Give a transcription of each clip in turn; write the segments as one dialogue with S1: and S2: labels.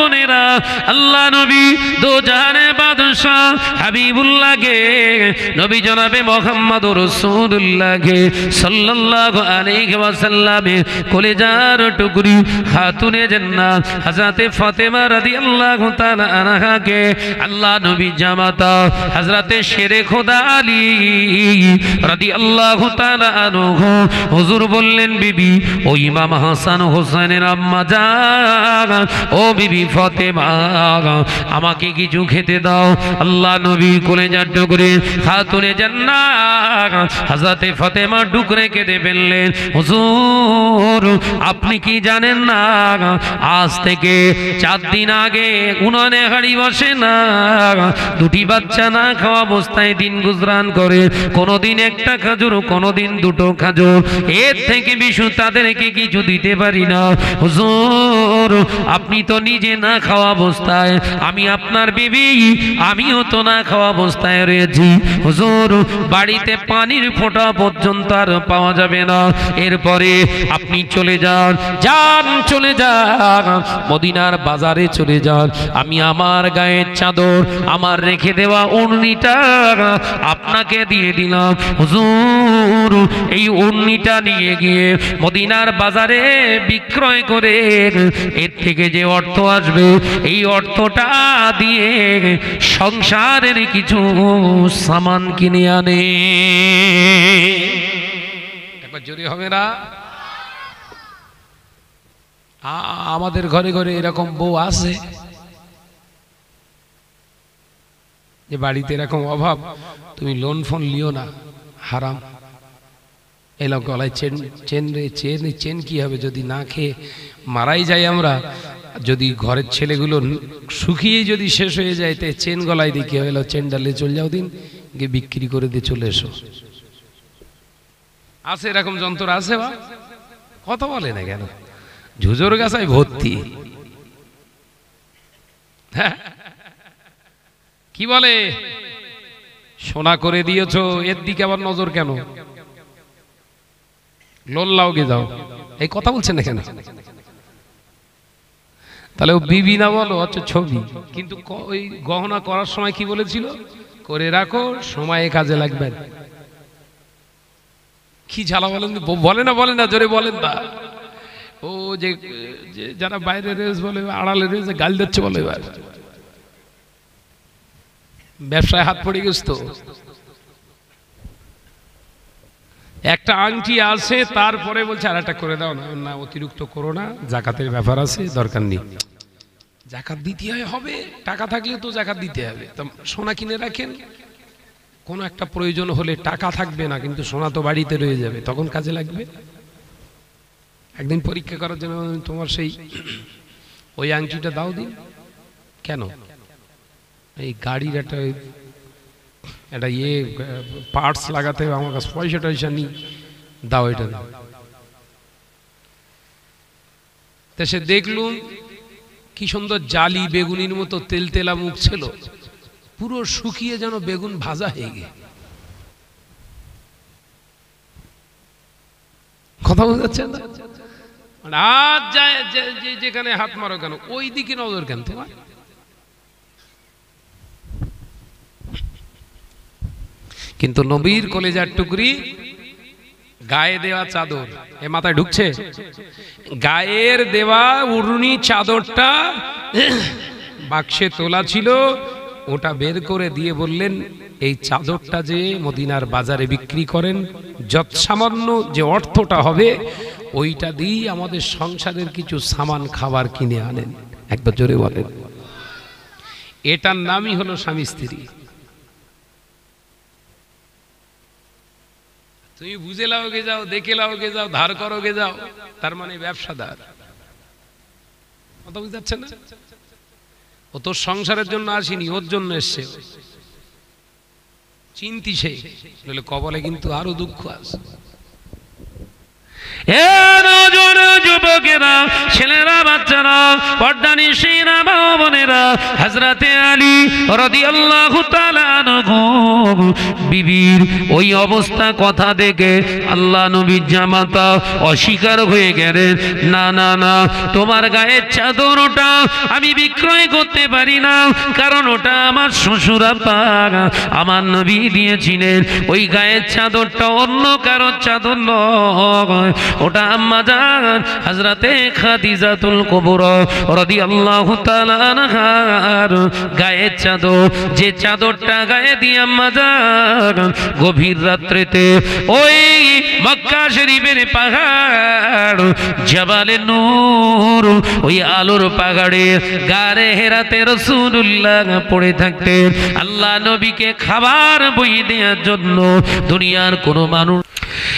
S1: বোনেরা আল্লাহ নবী দু জাহানে বাদশাহ নবী জনাবে মোহাম্মদ রসুল্লাহকে সাল্লাহ আলিক ওয়াসাল্লামে কলেজার টুকরি খাতুনে জান্নাত হাজরাতে ফাতেমা রাদিয়াল্লাহু তাআলা আনহাকে আল্লাহ নবী জামাতা হাজরাতে শেরে খোদা আলী রাদিয়াল্লাহু তাআলা আনহু হুজুর বললেন বিবি ও ইমাম হাসান হোসেনের আম্মা জান ও বিবি ফতে আমাকে কিছু খেতে দাও আল্লাহ নবী কোলে যা ডুকরে খাতুনে জান্না হাজাতে ফতেমা ডুকরে কেঁদে ফেললেন হুজুর আপনি কি জানেন না আজ থেকে চার দিন আগে উনানে হাড়ি বসে না দুটি বাচ্চা না খাওয়া অবস্থায় দিন গুজরান করে কোনোদিন একটা খাজুর কোনোদিন দুটো খাজুর এর থেকে বিশু তাদেরকে কিছু দিতে পারি না হুজুর হুজুর আপনি তো নিজে না খাওয়া অবস্থায় আমি আপনার বিবি আমিও তো না খাওয়া অবস্থায় রয়েছি হুজুর বাড়িতে পানির ফোঁটা পর্যন্ত আর পাওয়া যাবে না এরপরে আপনি চলে যান যান চলে যান মদিনার বাজারে চলে যান আমি আমার গায়ের চাদর আমার রেখে দেওয়া উর্নিটা আপনাকে দিয়ে দিলাম হুজুর এই উর্নিটা নিয়ে গিয়ে মদিনার বাজারে বিক্রয় করে এর থেকে যে অর্থ আসবে এই অর্থটা দিয়ে সংসারের কিছু সামান কিনে আনে একবার জোরে হবে না আমাদের ঘরে ঘরে এরকম বউ আছে যে বাড়িতে এরকম অভাব তুমি লোন ফোন লিও না হারাম এলো গলায় চেন চেন চেন চেন কী হবে যদি না খেয়ে মারাই যাই আমরা যদি ঘরের ছেলেগুলো শুকিয়ে যদি শেষ হয়ে যায় তাই চেন গলায় দিয়ে কি হবে এলো চেন ডালে চলে যাও দিন গিয়ে বিক্রি করে দিয়ে চলে এসো আছে এরকম যন্ত্র আছে বা কথা বলে না কেন ঝুজোর গাছায় ভর্তি হ্যাঁ? কি বলে সোনা করে দিয়েছ এর দিকে আবার নজর কেন লোল্লাও গে যাও এই কথা বলছেন না কেন তাহলে ও বিবি না বলো আচ্ছা ছবি কিন্তু ওই গহনা করার সময় কি বলেছিল করে রাখো সময়ে কাজে লাগবে কি ঝালা বলেন বলে না বলে না জোরে বলেন না ও যে যারা বাইরে রেস বলে আড়ালে রেস গাল দিচ্ছে বলে এবার ব্যবসায় হাত পড়ে গেছ তো একটা আংটি আছে তারপরে বলছে আর একটা করে দাও না না অতিরিক্ত করো না জাকাতের ব্যাপার আছে দরকার নেই জাকাত দিতে হবে টাকা থাকলে তো জাকাত দিতে হবে সোনা কিনে রাখেন কোনো একটা প্রয়োজন হলে টাকা থাকবে না কিন্তু সোনা তো বাড়িতে রয়ে যাবে তখন কাজে লাগবে একদিন পরীক্ষা করার জন্য তোমার সেই ওই আংটিটা দাও দিন কেন এই গাড়ির একটা একটা ইয়ে পার্টস লাগাতে হবে আমার কাছে পয়সা টয়সা নেই দাও এটা তা সে দেখলুম কি সুন্দর জালি বেগুনির মতো তেল তেলা মুখ ছিল পুরো শুকিয়ে যেন বেগুন ভাজা হয়ে গে কথা বলতে বোঝাচ্ছে আজ যায় যেখানে হাত মারো কেন ওই দিকে নজর কেন তোমার কিন্তু নবীর কলেজার টুকরি গায়ে দেওয়া চাদর এ মাথায় ঢুকছে গায়ের দেওয়া উরুনি চাদরটা বাক্সে তোলা ছিল ওটা বের করে দিয়ে বললেন এই চাদরটা যে মদিনার বাজারে বিক্রি করেন যৎসামান্য যে অর্থটা হবে ওইটা দিয়েই আমাদের সংসারের কিছু সামান খাবার কিনে আনেন একবার জোরে বলেন এটার নামই হলো স্বামী স্ত্রী তুমি বুঝে লাওগে যাও দেখে লাওগে যাও ধার গে যাও তার মানে ব্যবসাদার কথা বুঝতে পারছেন না ও তোর সংসারের জন্য আসেনি ওর জন্য এসছে চিন্তি সে কবলে কিন্তু আরো দুঃখ আছে যুবকেরা ছেলেরা বাচ্চারা পর্দা নিশিরা বোনেরা হাজরাতে আলী রদিয়াল্লাহু তাআলা কথা দেখে আল্লাহ নবীর জামাতা অস্বীকার হয়ে গেলেন না না না তোমার গায়ের চাদর ওটা আমি বিক্রয় করতে পারি না কারণ ওটা আমার শ্বশুর পাক আমার নবী দিয়েছিলেন ওই গায়ের চাদরটা অন্য কারোর চাদর নয় ওটা আম্মা জান হাজরাতে খাদিজাতুল কবুর রদি আল্লাহ তালার গায়ের চাদর যে চাদরটা গায়ে দি আম্মা জান গভীর রাত্রেতে ওই মক্কা শরীফের পাহাড় জবালে নূর ওই আলোর পাগাড়ে গারে হেরাতে রসুল্লাহ পড়ে থাকতেন আল্লাহ নবীকে খাবার বই দেওয়ার জন্য দুনিয়ার কোনো মানুষ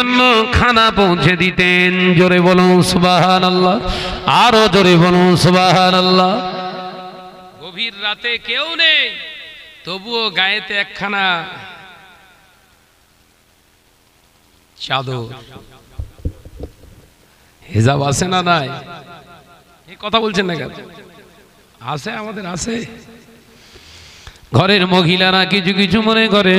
S1: জন্য খানা পৌঁছে দিতেন জোরে বলুন সুবাহান আল্লাহ আরো জোরে বলুন সুবাহান আল্লাহ গভীর রাতে কেউ নেই তবুও গায়েতে একখানা চাদর হিজাব আছে না নাই কথা বলছেন না কেন আছে আমাদের আছে ঘরের মহিলারা কিছু কিছু মনে করে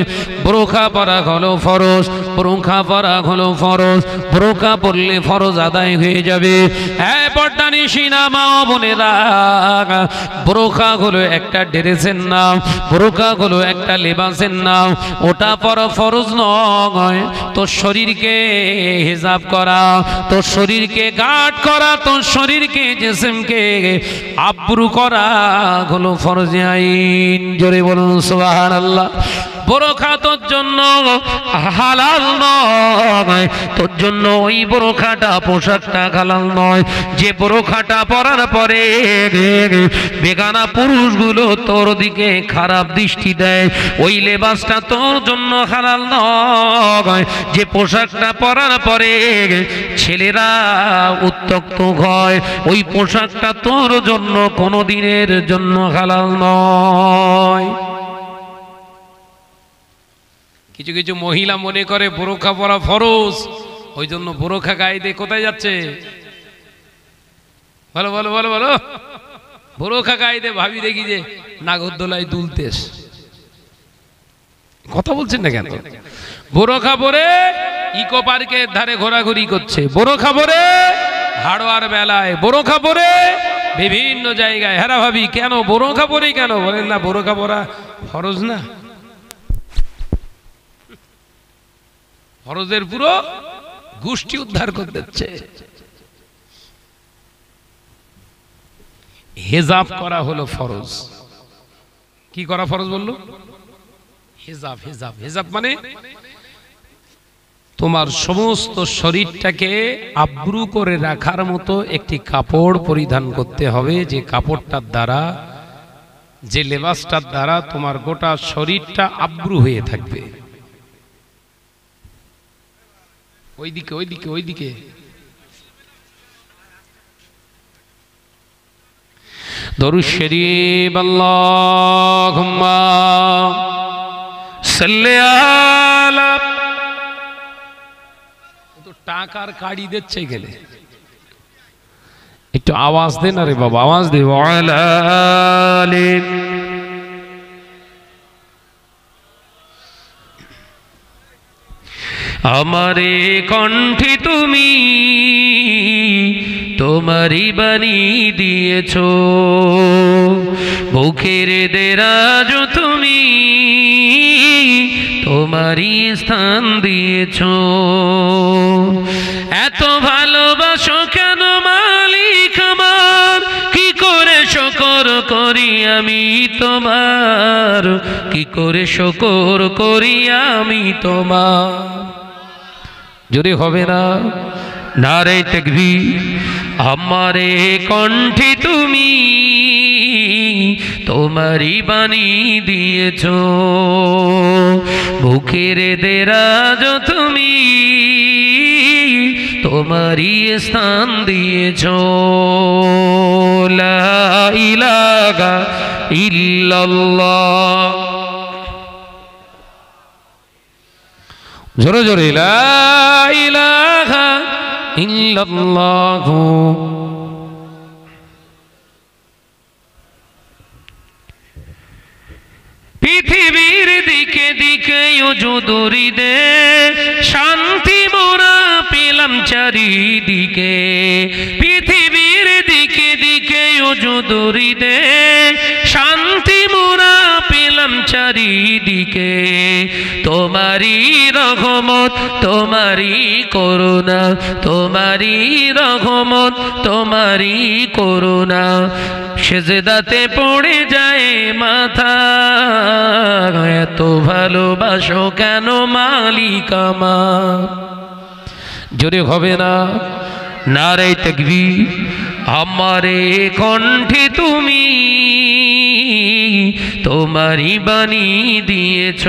S1: ব্রোখা পরা হলো ফরজ ব্রোখা পরা হলো ফরজ ব্রোখা পরলে ফরজ আদায় হয়ে যাবে হ্যাঁ পর্দানি সিনামা বোনেরা ব্রোখা হলো একটা ড্রেসের নাম ব্রোখা হলো একটা লেবাসের নাম ওটা পর ফরজ নয় তোর শরীরকে হিসাব করা তোর শরীরকে গার্ড করা তোর শরীরকে জেসেমকে আব্রু করা হলো ফরজে আইন জোরে বলুন সুবহানাল্লাহ খা তোর জন্য হালাল নয় তোর জন্য ওই খাটা পোশাকটা হালাল নয় যে বোরখাটা পরার পরে বেগানা পুরুষগুলো তোর দিকে খারাপ দৃষ্টি দেয় ওই লেবাসটা তোর জন্য হালাল নয় যে পোশাকটা পরার পরে ছেলেরা উত্তক্ত হয় ওই পোশাকটা তোর জন্য কোনো দিনের জন্য হালাল নয় কিছু কিছু মহিলা মনে করে বোরখা পরা ফরস ওই জন্য বোরখা গায়ে দিয়ে কোথায় যাচ্ছে বলো বলো বলো বলো বোরখা গায়ে দিয়ে ভাবি দেখি যে নাগরদোলায় দুলতেস কথা বলছেন না কেন বোরখা পরে ইকো পার্কের ধারে ঘোরাঘুরি করছে বোরখা পরে হাড়োয়ার মেলায় বোরখা পরে বিভিন্ন জায়গায় হেরা হ্যাঁ ভাবি কেন বোরখা পরে কেন বলেন না বোরখা পরা ফরজ না ফরজের পুরো গোষ্ঠী উদ্ধার করে দিচ্ছে হেজাব করা হলো ফরজ কি করা ফরজ বললো হেজাব হেজাব হেজাব মানে তোমার সমস্ত শরীরটাকে আব্রু করে রাখার মতো একটি কাপড় পরিধান করতে হবে যে কাপড়টার দ্বারা যে লেবাসটার দ্বারা তোমার গোটা শরীরটা আব্রু হয়ে থাকবে ওই দিকে ওই দিকে ওই দিকে দরুদ শরীফ আল্লাহুম্মা সলিয় আলা কিন্তু টাকার গাড়ি দিতে চলে একটু আওয়াজ দেন আরে বাবা আওয়াজ দেন ও আলা আমারে কণ্ঠে তুমি তোমারই বাণী দিয়েছ বুকের দেরাজ তুমি তোমারই স্থান দিয়েছ এত ভালোবাসো কেন মালিক আমার কি করে শকর করি আমি তোমার কি করে শকর করি আমি তোমার যদি হবে না নারে তেগভি আমারে কণ্ঠে তুমি তোমারই বাণী দিয়েছ বুকের দেরাজ তুমি তোমারই স্থান দিয়েছ ইলাগা ইল্লাল্লাহ জোরে জোরে পৃথিবীর দিকে দিকে দে শান্তি মোরা পেলাম চারিদিকে পৃথিবীর দিকে দিকে দে শান্তি পেলাম চারিদিকে তোমারই রহমত তোমারই করুণা তোমারই রহমত তোমারই করুণা সেজেদাতে পড়ে যায় মাথা এত ভালোবাসো কেন মালিকামা জোরে হবে না রে তকবীর আমারে কণ্ঠে তুমি তোমারই বাণী দিয়েছ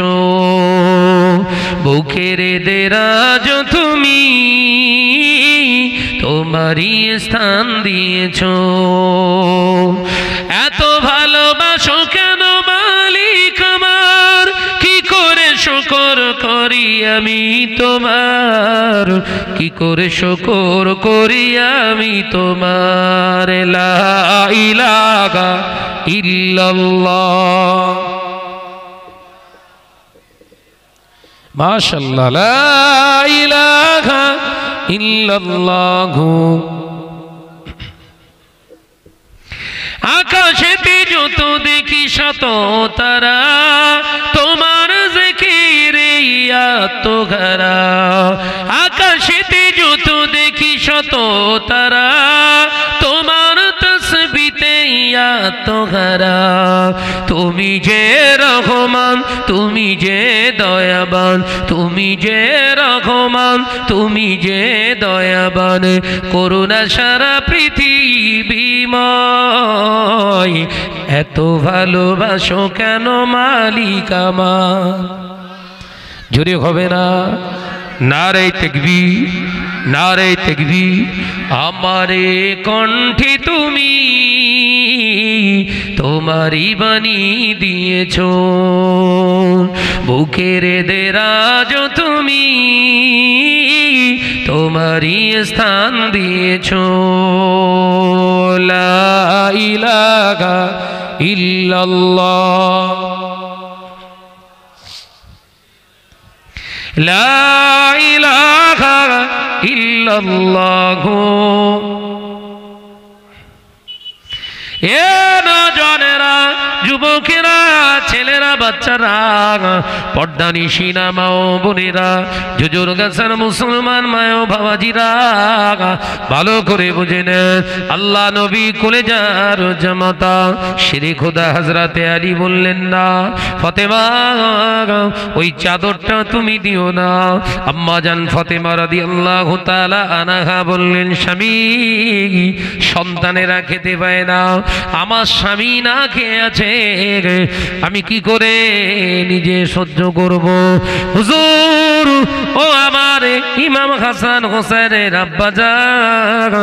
S1: বুকের দেরাজ তুমি তোমারই স্থান দিয়েছ এত ভালোবাসো কেন মালি শকর করি আমি তোমার কি করে শকর করি আমি তোমার ইলাগা ইল্লাল্লাহ মাশাল্লাহ যত দেখি শত তারা তোমার তো ঘরা আকাশেতে যত দেখি শত তারা তোমার তসবিতে তো ঘরা তুমি যে রহমান তুমি যে দয়াবান তুমি যে রহমান তুমি যে দয়াবান করুণা সারা পৃথিবীময় এত ভালোবাসো কেন মালিকামা জোরে হবে না নারে তেকবি নারে তেকবি আমারে কণ্ঠে তুমি তোমারই বাণী দিয়েছ বুকের দেরাজ তুমি তোমারই স্থান দিয়েছ ইলাগা ইল্লাল্লাহ لا إله إلا الله يا না যুবকেরা ছেলেরা বাচ্চারা পর্দা নিশিনা মা ও বোনেরা জুজুর গাছের মুসলমান মায়ও বাবাজিরা ভালো করে বুঝে নেন আল্লাহ নবী কোলে যার জামাতা শ্রী খুদা হাজরাতে আলি বললেন না ফতেমা ওই চাদরটা তুমি দিও না আম্মা জান ফতেমা রাদি আল্লাহ তালা আনাহা বললেন স্বামী সন্তানেরা খেতে পায় না আমার স্বামী না খেয়ে আছে আমি কি করে নিজে সহ্য করব হুজুর ও আমার ইমাম হাসান হোসেনের আব্বা যান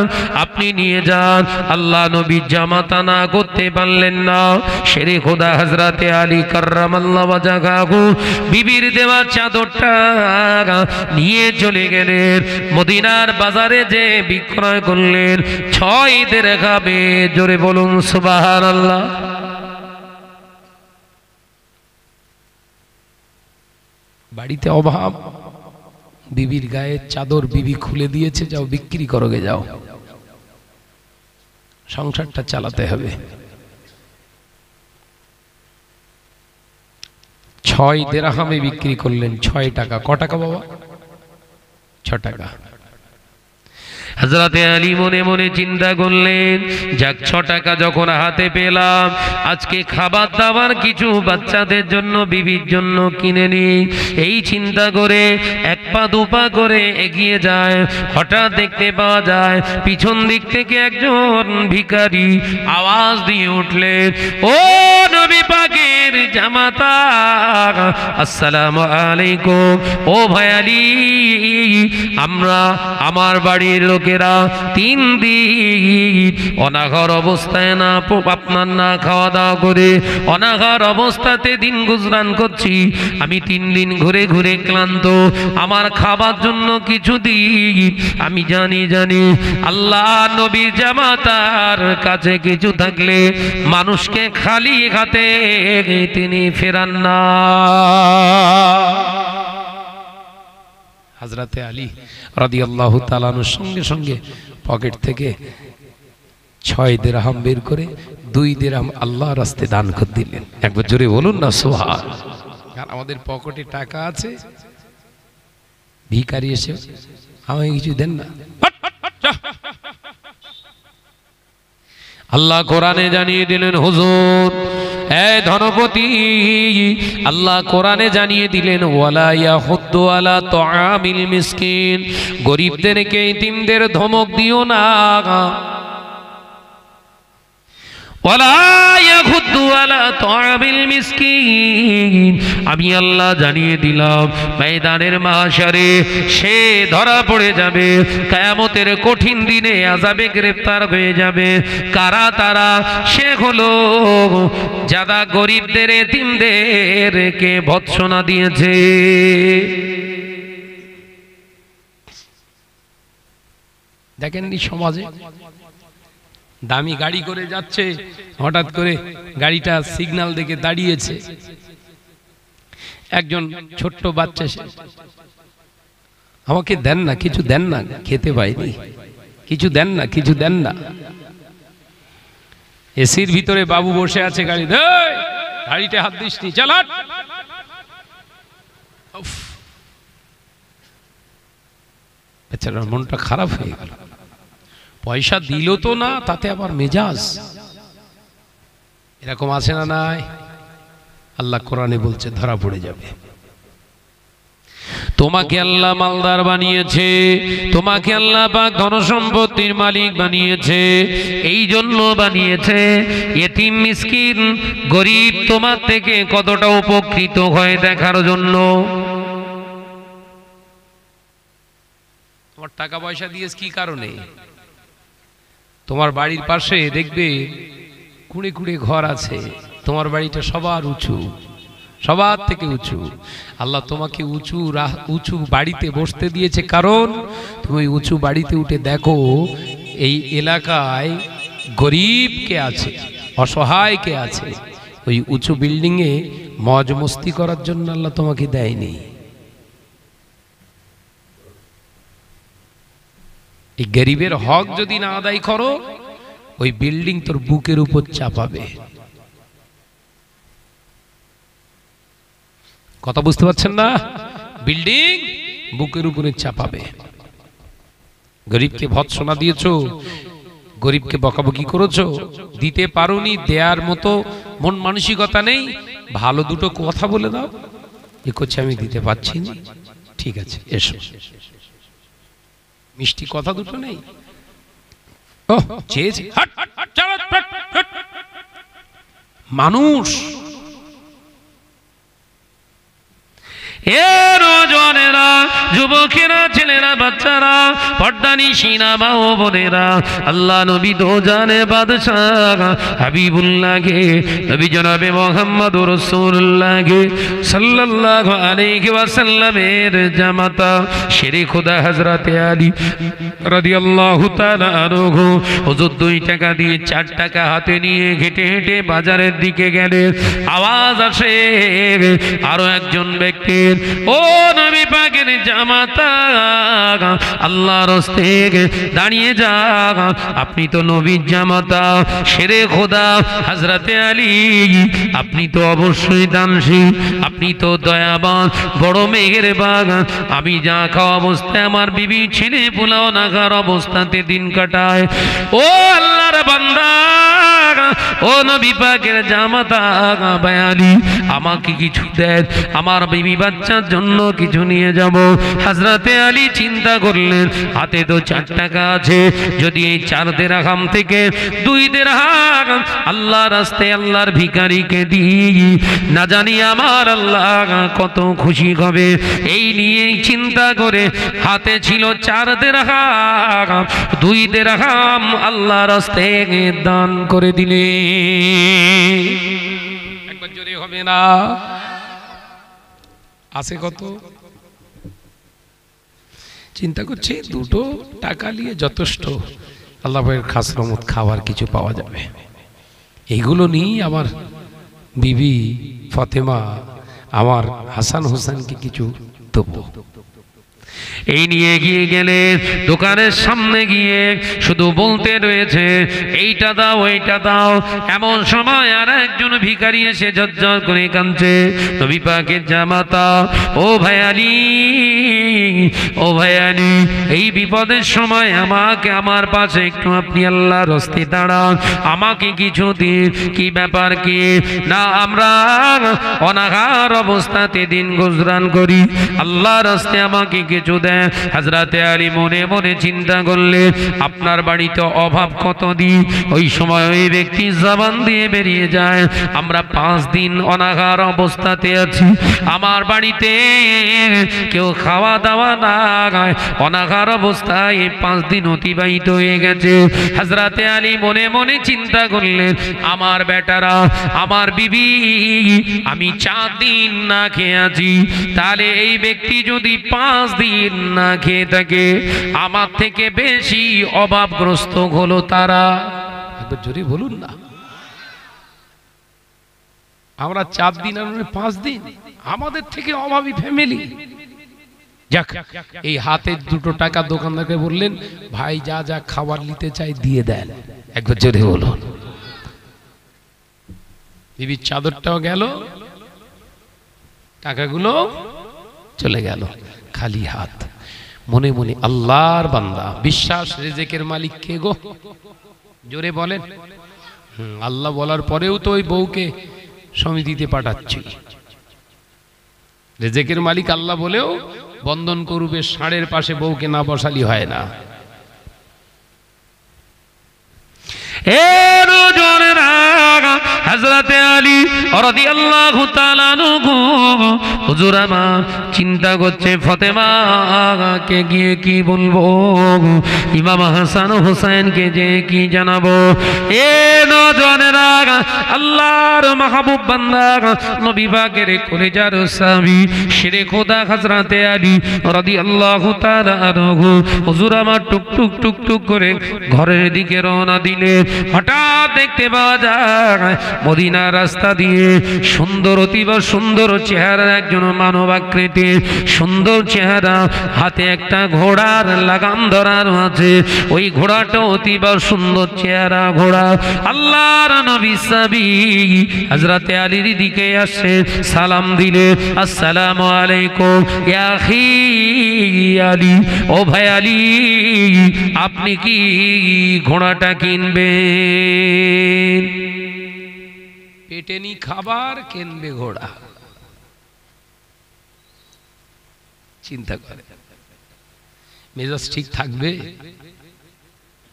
S1: আপনি নিয়ে যান আল্লাহ নবী জামাতা না করতে পারলেন না শেরে খোদা হাজরাতে আলী কার্রাম আল্লাহ বাজাগু বিবির দেওয়া চাদরটা নিয়ে চলে গেলেন মদিনার বাজারে যে বিক্রয় করলেন ছয় দেড় খাবে জোরে বলুন সুবাহ আল্লাহ বাড়িতে অভাব বিবির গায়ে চাদর বিবি খুলে দিয়েছে যাও বিক্রি করো গে যাও সংসারটা চালাতে হবে ছয় দেরাহামে বিক্রি করলেন ছয় টাকা ক টাকা বাবা ছ টাকা হাজরাতে আলী মনে মনে চিন্তা করলেন যাক ছ টাকা যখন হাতে পেলাম আজকে খাবার দাবার কিছু বাচ্চাদের জন্য বিবির জন্য কিনে নিই এই চিন্তা করে এক পা দুপা করে এগিয়ে যায় হঠাৎ দেখতে পাওয়া যায় পিছন দিক থেকে একজন ভিকারি আওয়াজ দিয়ে উঠলেন ও নবী পাকের জামাতা আসসালামু আলাইকুম ও আলী আমরা আমার বাড়ির লোকে লোকেরা তিন দিন অনাঘর অবস্থায় না আপনার না খাওয়া দাওয়া করে অনাঘর অবস্থাতে দিন গুজরান করছি আমি তিন দিন ঘুরে ঘুরে ক্লান্ত আমার খাবার জন্য কিছু দিন আমি জানি জানি আল্লাহ নবীর জামাতার কাছে কিছু থাকলে মানুষকে খালি খাতে তিনি ফেরান না হাজরাতে আলী রাদি আল্লাহ তালানুর সঙ্গে সঙ্গে পকেট থেকে ছয় দেরাহাম বের করে দুই দেরাম আল্লাহ রাস্তে দান করে দিলেন একবার জোরে বলুন না সোহা আমাদের পকেটে টাকা আছে ভিকারি এসে আমাকে কিছু দেন না আল্লাহ কোরআনে জানিয়ে দিলেন হুজুর এ ধনপতি আল্লাহ কোরআনে জানিয়ে দিলেন ওয়ালাইয়া হদ্দু আলা তামিল মিসকিন গরিবদেরকে ইতিমদের ধমক দিও না আমি আল্লাহ জানিয়ে দিলাম ময়দানের মাসারে সে ধরা পড়ে যাবে কায়ামতের কঠিন দিনে আজাবে গ্রেফতার হয়ে যাবে কারা তারা সে হলো যারা গরিবদের তিনদের কে ভৎসনা দিয়েছে দেখেননি সমাজে দামি গাড়ি করে যাচ্ছে হঠাৎ করে গাড়িটা সিগনাল দেখে দাঁড়িয়েছে একজন ছোট্ট বাচ্চা সে আমাকে দেন না কিছু দেন না খেতে পাইনি কিছু দেন না কিছু দেন না এসির ভিতরে বাবু বসে আছে গাড়ি গাড়িতে হাত দিসনি নি বেচারার মনটা খারাপ হয়ে গেল পয়সা দিল তো না তাতে আবার মেজাজ এরকম আছে না নাই আল্লাহ কোরআনে বলছে ধরা পড়ে যাবে তোমাকে আল্লাহ মালদার বানিয়েছে তোমাকে আল্লাহ পাক ধনসম্পত্তির মালিক বানিয়েছে এই জন্য বানিয়েছে এতিম মিসকিন গরিব তোমার থেকে কতটা উপকৃত হয় দেখার জন্য তোমার টাকা পয়সা দিয়েছ কি কারণে তোমার বাড়ির পাশে দেখবে কুড়ে কুড়ে ঘর আছে তোমার বাড়িটা সবার উঁচু সবার থেকে উঁচু আল্লাহ তোমাকে উঁচু উঁচু বাড়িতে বসতে দিয়েছে কারণ তুমি উঁচু বাড়িতে উঠে দেখো এই এলাকায় গরিব কে আছে অসহায় কে আছে ওই উঁচু বিল্ডিংয়ে মজ মস্তি করার জন্য আল্লাহ তোমাকে দেয়নি এই গরিবের হক যদি না আদায় করো ওই বিল্ডিং তোর বুকের উপর চাপাবে কথা বুঝতে পারছেন না বিল্ডিং বুকের উপরে চাপাবে
S2: গরিবকে ভৎসনা
S1: দিয়েছ গরিবকে বকাবকি করেছো দিতে পারোনি দেয়ার মতো মন মানসিকতা নেই ভালো দুটো কথা বলে দাও এ করছে আমি দিতে পারছি না ঠিক আছে এসো মিষ্টি কথা দুটো নেই মানুষ এ রোজ যুবকেরা ছেলেরা বাচ্চারা পর্দানি সিনা বা বোনেরা আল্লাহ নবী তো জানে বাদশাহ হাবিবুল্লাহকে নবী জনাবে মোহাম্মদ রসুল্লাহকে সাল্লাহ আলী সাল্লামের জামাতা শেরে খোদা হাজরাতে আলী রাদিয়াল্লাহু আল্লাহ হুজুর দুই টাকা দিয়ে চার টাকা হাতে নিয়ে হেঁটে হেঁটে বাজারের দিকে গেলে আওয়াজ আসে আরো একজন ব্যক্তির ও নবী পাকের জামা আমাতা আল্লাহ রস্তে দাঁড়িয়ে যা আপনি তো নবীর জামাতা সেরে খোদা হাজরাতে আলী আপনি তো অবশ্যই দানশীল আপনি তো দয়াবান বড় মেঘের বাগান আমি যা খাওয়া অবস্থায় আমার বিবি ছেলে পোলাও নাগার অবস্থাতে দিন কাটায় ও আল্লাহর বান্দা ও নবী পাকের জামাতা বায়ালি আমাকে কিছু দেয় আমার বিবি বাচ্চার জন্য কিছু নিয়ে যাবো হাজরাতে আলী চিন্তা করলেন হাতে তো চার টাকা আছে যদি এই চার দেরাহাম থেকে দুই দেরাহাম আল্লাহ রাস্তে আল্লাহর ভিকারিকে দিই না জানি আমার আল্লাহ কত খুশি হবে এই নিয়েই চিন্তা করে হাতে ছিল চার দেরাহাম দুই দেরাহাম আল্লাহ রাস্তে দান করে দিলে একবার জোরে হবে না আছে কত চিন্তা করছি দুটো টাকা নিয়ে যথেষ্ট ভাইয়ের খাস রহমত খাবার কিছু পাওয়া যাবে এইগুলো নিয়েই আমার বিবি ফতেমা আমার হাসান হোসেনকে কিছু দেবো এই নিয়ে গিয়ে গেলে দোকানের সামনে গিয়ে শুধু বলতে রয়েছে এইটা দাও এইটা দাও এমন সময় আর একজন ভিকারি এসে ঝরঝর করে কাঁদছে তবি জামাতা ও ভাইয়ালি ও ভাইয়ালি এই বিপদের সময় আমাকে আমার পাশে একটু আপনি আল্লাহ রস্তে দাঁড়ান আমাকে কিছু দিন কি ব্যাপার কি না আমরা অনাহার অবস্থাতে দিন গুজরান করি আল্লাহ রস্তে আমাকে কিছু কিছু দেয় হাজরাতে হ্যাঁ। আলী মনে মনে চিন্তা করলে আপনার বাড়িতে অভাব কত দিন ওই সময় ওই ব্যক্তি জবান দিয়ে বেরিয়ে যায় আমরা পাঁচ দিন অনাহার অবস্থাতে আছি আমার বাড়িতে কেউ খাওয়া দাওয়া না অনাহার অবস্থায় পাঁচ দিন অতিবাহিত হয়ে গেছে হাজরাতে আলী মনে মনে চিন্তা করলেন আমার বেটারা আমার বিবি আমি চার দিন না খেয়ে আছি তাহলে এই ব্যক্তি যদি পাঁচ দিন দিন না খেয়ে থাকে আমার থেকে বেশি অভাবগ্রস্ত হলো তারা একবার জোরে বলুন না আমরা চার দিন আর পাঁচ দিন আমাদের থেকে অভাবী ফ্যামিলি যাক এই হাতে দুটো টাকা দোকানদারকে বললেন ভাই যা যা খাবার নিতে চাই দিয়ে দেন একবার জোরে বলুন দিদির চাদরটাও গেল টাকাগুলো চলে গেল খালি হাত মনে মনে আল্লাহর বান্দা বিশ্বাস রেজেকের মালিক কে গো জোরে বলেন আল্লাহ বলার পরেও তো ওই বউকে সমিতিতে পাঠাচ্ছি রেজেকের মালিক আল্লাহ বলেও বন্ধন করুবে ষাঁড়ের পাশে বউকে না বসালি হয় না এ রোজনের হজরতে আলী অরদি আল্লাহ হুজুর আমা চিন্তা করছে ফতেমাকে গিয়ে কি বলবো ইমাম হাসান হোসেনকে যে কি জানাবো এ আল্লাহর মাহবুব বান্দা স্বামী খোদা হাজরাতে আলী রদি আল্লাহ হুজুর আমার টুক টুক টুক টুক করে ঘরের দিকে রওনা দিলে হঠাৎ দেখতে পাওয়া যায় মদিনা রাস্তা দিয়ে সুন্দর অতীব সুন্দর চেহারা একজন মানব আকৃতি সুন্দর চেহারা হাতে একটা ঘোড়ার লাগাম ধরার আছে ওই ঘোড়াটা অতীব সুন্দর চেহারা ঘোড়া আল্লাহর নবী সাবি হজরতে আলীর দিকে আসে সালাম দিলে আসসালামু আলাইকুম ইয়াহি আলী ও ভাই আলী আপনি কি ঘোড়াটা কিনবেন পেটেনি খাবার কেনবে ঘোড়া চিন্তা করে মেজাজ ঠিক থাকবে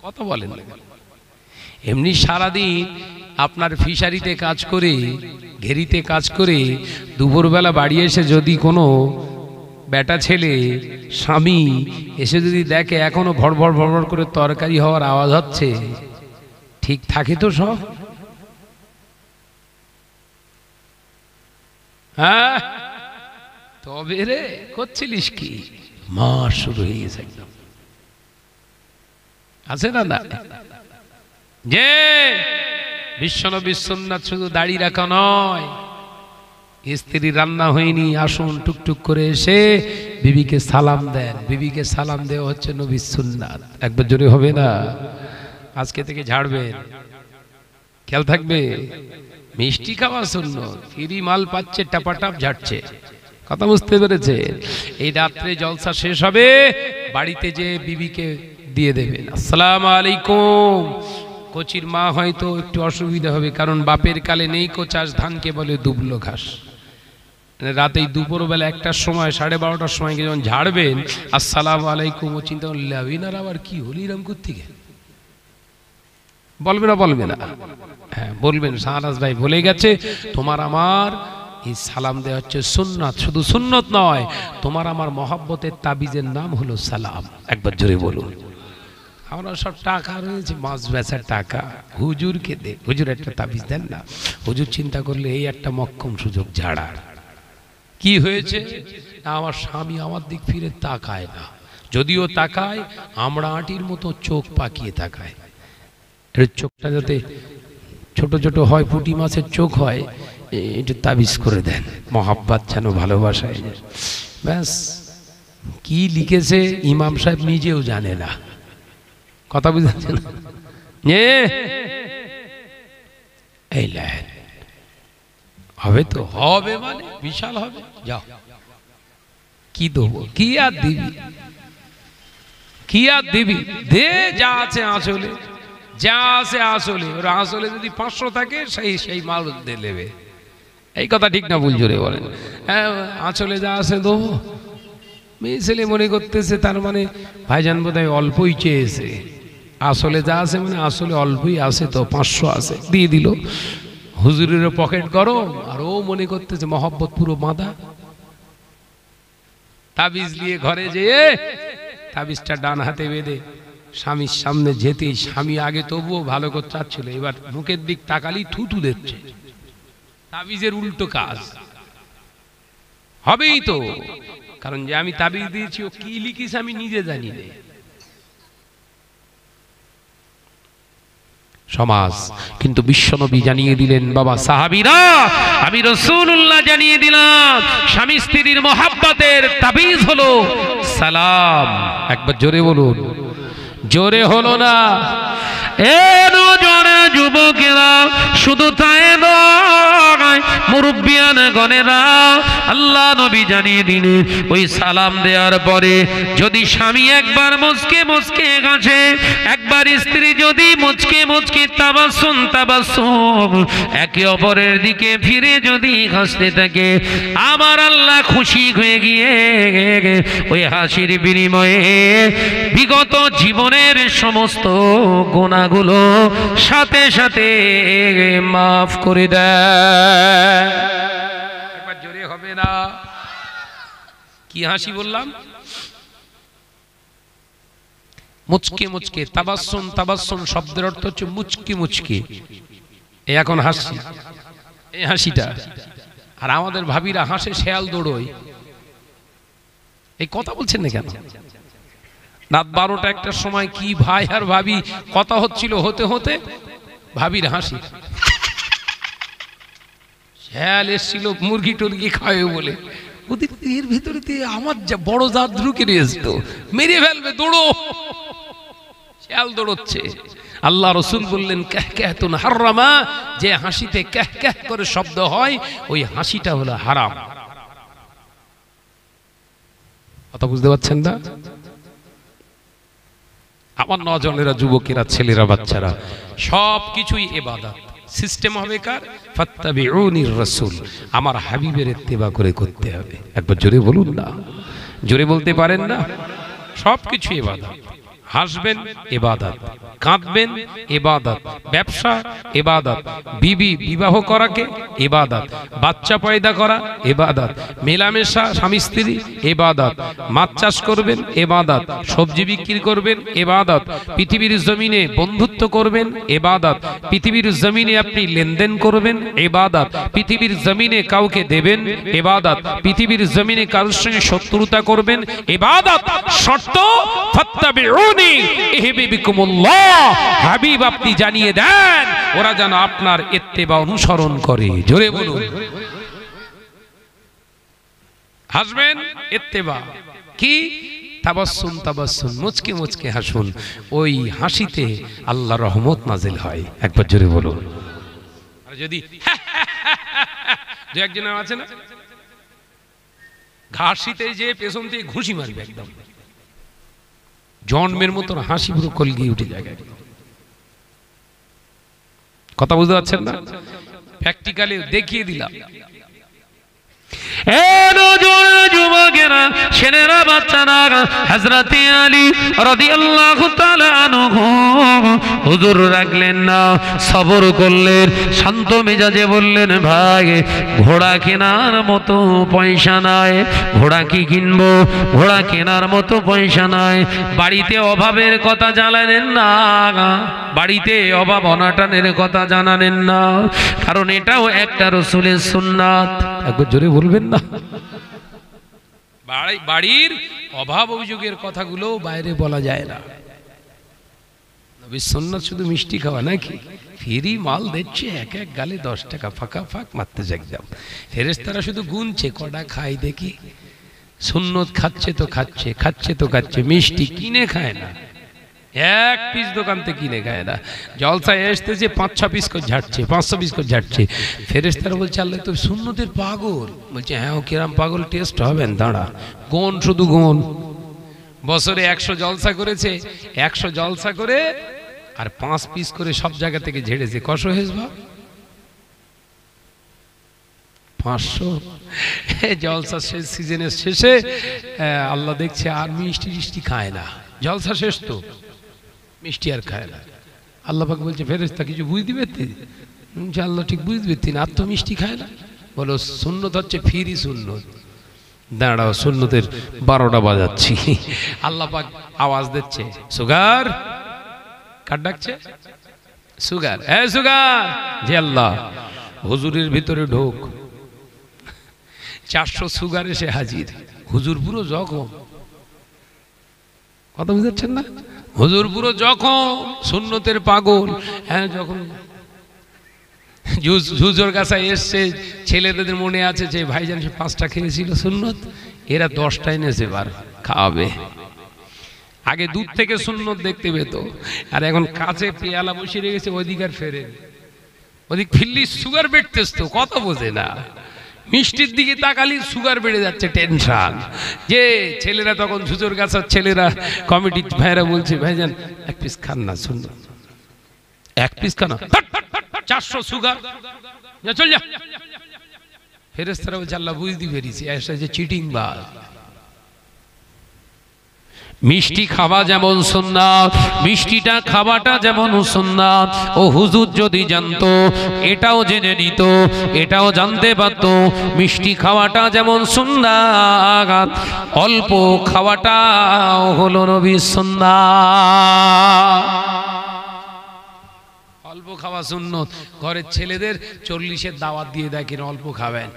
S1: কত বলেন এমনি সারাদিন আপনার ফিশারিতে কাজ করে ঘেরিতে কাজ করে দুপুরবেলা বাড়ি এসে যদি কোনো বেটা ছেলে স্বামী এসে যদি দেখে এখনো ভড়ভড় ভড়ভড় করে তরকারি হওয়ার আওয়াজ হচ্ছে ঠিক থাকে তো সব হ্যাঁ তবে রে করছিলিস কি মার শুরু হয়ে গেছে একদম আছে না না যে বিশ্বনবী সোমনাথ শুধু দাড়ি রাখা নয় স্ত্রী রান্না হয়নি আসুন টুকটুক করে এসে বিবিকে সালাম দেন বিবিকে সালাম দেওয়া হচ্ছে নবী সুন্নাত একবার জোরে হবে না আজকে থেকে ঝাড়বেন খেয়াল থাকবে মিষ্টি খাওয়া শূন্য ফিরি মাল পাচ্ছে টাপাটাপ ঝাড়ছে কথা বুঝতে পেরেছে এই রাত্রে জলসা শেষ হবে বাড়িতে যে বিবিকে দিয়ে দেবেন আসসালাম আলাইকুম কচির মা হয়তো একটু অসুবিধা হবে কারণ বাপের কালে নেই কোচাস ধানকে বলে দুবলো ঘাস মানে রাতে দুপুরবেলা একটার সময় সাড়ে বারোটার সময় যখন ঝাড়বেন আসসালাম আলাইকুম ও চিন্তা লাভিনার আবার কি হলি রাম কোথেকে বলবে না বলবে না হ্যাঁ বলবেন শাহরাজ ভাই ভুলে গেছে তোমার আমার এই সালাম দেওয়া হচ্ছে সুন্নত শুধু সুন্নত নয় তোমার আমার মহাব্বতের তাবিজের নাম হলো সালাম একবার জোরে বলুন আমরা সব টাকা রয়েছে মাছ ব্যাসার টাকা হুজুরকে দে হুজুর একটা তাবিজ দেন না হুজুর চিন্তা করলে এই একটা মক্ষম সুযোগ ঝাড়ার কি হয়েছে আমার স্বামী আমার দিক ফিরে তাকায় না যদিও তাকায় আমরা আটির মতো চোখ পাকিয়ে তাকায় এটার চোখটা যাতে ছোট ছোট হয় পুটি মাছের চোখ হয় একটু তাবিজ করে দেন মহাব্বাত যেন ভালোবাসায় ব্যাস কি লিখেছে ইমাম সাহেব নিজেও জানে না কথা বুঝাচ্ছে না এই লাইন হবে তো হবে মানে বিশাল হবে যাও কি দেবো কি আর দিবি কি আর দিবি দে যা আছে আসলে যা আছে আসলে ওর আসলে যদি পাঁচশো থাকে সেই সেই মাল দেবে নেবে এই কথা ঠিক না ভুল জোরে বলেন হ্যাঁ আঁচলে যা আছে তো মেয়ে ছেলে মনে করতেছে তার মানে ভাইজান বোধ অল্পই চেয়েছে আসলে যা আছে মানে আসলে অল্পই আছে তো পাঁচশো আছে দিয়ে দিল হুজুরেরও পকেট গরম আর ও মনে করতেছে মহব্বত পুরো বাঁধা তাবিজ নিয়ে ঘরে যেয়ে তাবিজটা ডান হাতে বেঁধে স্বামীর সামনে যেতেই স্বামী আগে তবুও ভালো করতে চাচ্ছিল এবার মুখের দিক তাকালি থুতু দিচ্ছে তাবিজের উল্টো কাজ হবেই তো কারণ যে আমি তাবিজ দিয়েছি ও কি লিখিস আমি নিজে জানি না সমাজ কিন্তু বিশ্বনবী জানিয়ে দিলেন বাবা সাহাবিরা আমি রসুল্লাহ জানিয়ে দিলাম স্বামী স্ত্রীর মহাব্বাতের তাবিজ হলো সালাম একবার জোরে বলুন জোরে হলো না এ দুজনে যুবকেরা শুধু তাই নয় মুরব্বিয়ান গণেরা আল্লাহ নবী জানিয়ে দিলেন ওই সালাম দেওয়ার পরে যদি স্বামী একবার মুচকে মুচকে গাছে একবার স্ত্রী যদি মুচকে মুচকে তাবাসুন তাবাসুন একে অপরের দিকে ফিরে যদি হাসতে থাকে আবার আল্লাহ খুশি হয়ে গিয়ে ওই হাসির বিনিময়ে বিগত জীবনের সমস্ত গোনাগুলো সাথে সাথে সাথে মাফ করে দেয় জোরে হবে না কি হাসি বললাম মুচকে মুচকে তাবাসুন তাবাসুন শব্দের অর্থ হচ্ছে মুচকি মুচকি এ এখন হাসি এ হাসিটা আর আমাদের ভাবিরা হাসে শেয়াল দৌড়ই এই কথা বলছেন না কেন রাত বারোটা একটার সময় কি ভাই আর ভাবি কথা হচ্ছিল হতে হতে ভাবির হাসি শ্যাল এসছিল মুরগি টুরগি খাবে বলে এর ভিতরে আমার যা বড় জাত ঢুকে নিয়েছিল মেরে ফেলবে দৌড়ো শ্যাল দৌড়চ্ছে আল্লাহ রসুল বললেন ক্যাহ ক্যাহতুন হারামা যে হাসিতে ক্যাহ ক্যাহ করে শব্দ হয় ওই হাসিটা হলো হারাম কথা বুঝতে পারছেন না আমার নজনেরা যুবকেরা ছেলেরা বাচ্চারা সব কিছুই এবাদাত সিস্টেম হবে কার উনির রাসূল আমার হাবিবের ইত্তেবা করে করতে হবে একবার জোরে বলুন না জোরে বলতে পারেন না সব কিছু এবাদাত হাসবেন এবাদত কাঁদবেন এবাদত ব্যবসা এবাদত বিবি বিবাহ করাকে এবাদত বাচ্চা পয়দা করা এবাদত মেলামেশা স্বামী স্ত্রী এবাদত মাছ চাষ করবেন এবাদত সবজি বিক্রি করবেন এবাদত পৃথিবীর জমিনে বন্ধুত্ব করবেন এবাদত পৃথিবীর জমিনে আপনি লেনদেন করবেন এবাদত পৃথিবীর জমিনে কাউকে দেবেন এবাদত পৃথিবীর জমিনে কারোর সঙ্গে শত্রুতা করবেন এবাদত শর্ত ফত্তাবিউন রসুলি হাবিব আপনি জানিয়ে দেন ওরা যেন আপনার বা অনুসরণ করে জোরে বলুন হাসবেন বা কি মুচকে মুচকে হাসুন ওই হাসিতে আল্লাহ রহমত নাজিল হয় একবার জোরে বলুন আর যদি একজনের আছে না ঘাসিতে যে পেছন থেকে ঘুষি মারবে একদম জন্মের মতন হাসি পুরো কলগিয়ে উঠে যায় কথা বুঝতে পারছেন না প্র্যাকটিক্যালি দেখিয়ে দিলাম যুবকেরা ছেলেরা বাচ্চারা হাজরাতে আলী রদিয়াল্লাহ হুজুর রাখলেন না সবর করলেন শান্ত মেজাজে বললেন ভাই ঘোড়া কেনার মতো পয়সা নাই ঘোড়া কি কিনবো ঘোড়া কেনার মতো পয়সা নাই বাড়িতে অভাবের কথা জানালেন না বাড়িতে অভাব অনাটানের কথা জানালেন না কারণ এটাও একটা রসুলের সুন্নাত একবার জোরে বলবেন না বাড়ির অভাব অভিযোগের কথাগুলো বাইরে বলা যায় না বিশ্বনাথ শুধু মিষ্টি খাওয়া নাকি ফেরি মাল দিচ্ছে এক এক গালে দশ টাকা ফাঁকা ফাঁক মারতে যাম ফেরেস তারা শুধু গুনছে কটা খাই দেখি সুন্নত খাচ্ছে তো খাচ্ছে খাচ্ছে তো খাচ্ছে মিষ্টি কিনে খায় না এক পিস দোকান থেকে কিনে খায় না জলসায় যে পাঁচ ছ পিস করে ঝাড়ছে পাঁচশো পিস করে ঝাড়ছে ফেরেস্তারা বলছে আল্লাহ তো শূন্যদের পাগল বলছে হ্যাঁ ও কিরাম পাগল টেস্ট হবেন দাঁড়া গন শুধু গন বছরে একশো জলসা করেছে একশো জলসা করে আর পাঁচ পিস করে সব জায়গা থেকে ঝেড়েছে কষ হয়েছ পাঁচশো জলসা শেষ সিজনের শেষে আল্লাহ দেখছে আর মিষ্টি টিষ্টি খায় না জলসা শেষ তো মিষ্টি আর খায় না আল্লাহাক বলছে ফেরেস্তা কিছু বুঝতে যে আল্লাহ ঠিক বুঝতে পারতেন আর তো মিষ্টি খায় না বলো সুন্নত হচ্ছে ফিরি সুন্নত দাঁড়াও সুন্নতের বারোটা বাজাচ্ছি আল্লাহ পাক আওয়াজ দিচ্ছে সুগার কার ডাকছে সুগার হ্যাঁ সুগার জি আল্লাহ হুজুরের ভিতরে ঢোক চারশো সুগার এসে হাজির হুজুর পুরো জখম কথা বুঝাচ্ছেন না হুজুর পুরো যখন সুন্নতের পাগল হ্যাঁ যখন ঝুজোর কাছায় এসছে ছেলেদের মনে আছে যে ভাইজান সে পাঁচটা খেয়েছিল সুন্নত এরা দশটা এনেছে এবার খাওয়াবে আগে দূর থেকে সুন্নত দেখতে পেত আর এখন কাছে পেয়ালা বসিয়ে রেখেছে ওইদিকে আর ওদিক ফিল্লি সুগার বেটতেস তো কত বোঝে না মিষ্টির দিকে তাকালি সুগার বেড়ে যাচ্ছে টেনশন যে ছেলেরা তখন সুজোর গাছ ছেলেরা কমিটি ভাইরা বলছে ভাইজান এক পিস খান না শুন এক পিস খান চারশো সুগার চল যা ফেরেস্তারা বলছে আল্লাহ বুঝতে পেরেছি একটা চিটিং বা মিষ্টি খাওয়া যেমন সুন্না মিষ্টিটা খাওয়াটা যেমন সুন্না ও হুজুর যদি জানতো এটাও জেনে নিত এটাও জানতে পারত মিষ্টি খাওয়াটা যেমন সুন্না অল্প খাওয়াটা হলো নবী সুন্না অল্প খাওয়া শূন্য ঘরের ছেলেদের চল্লিশের দাওয়াত দিয়ে দেয় কিনা অল্প খাবেন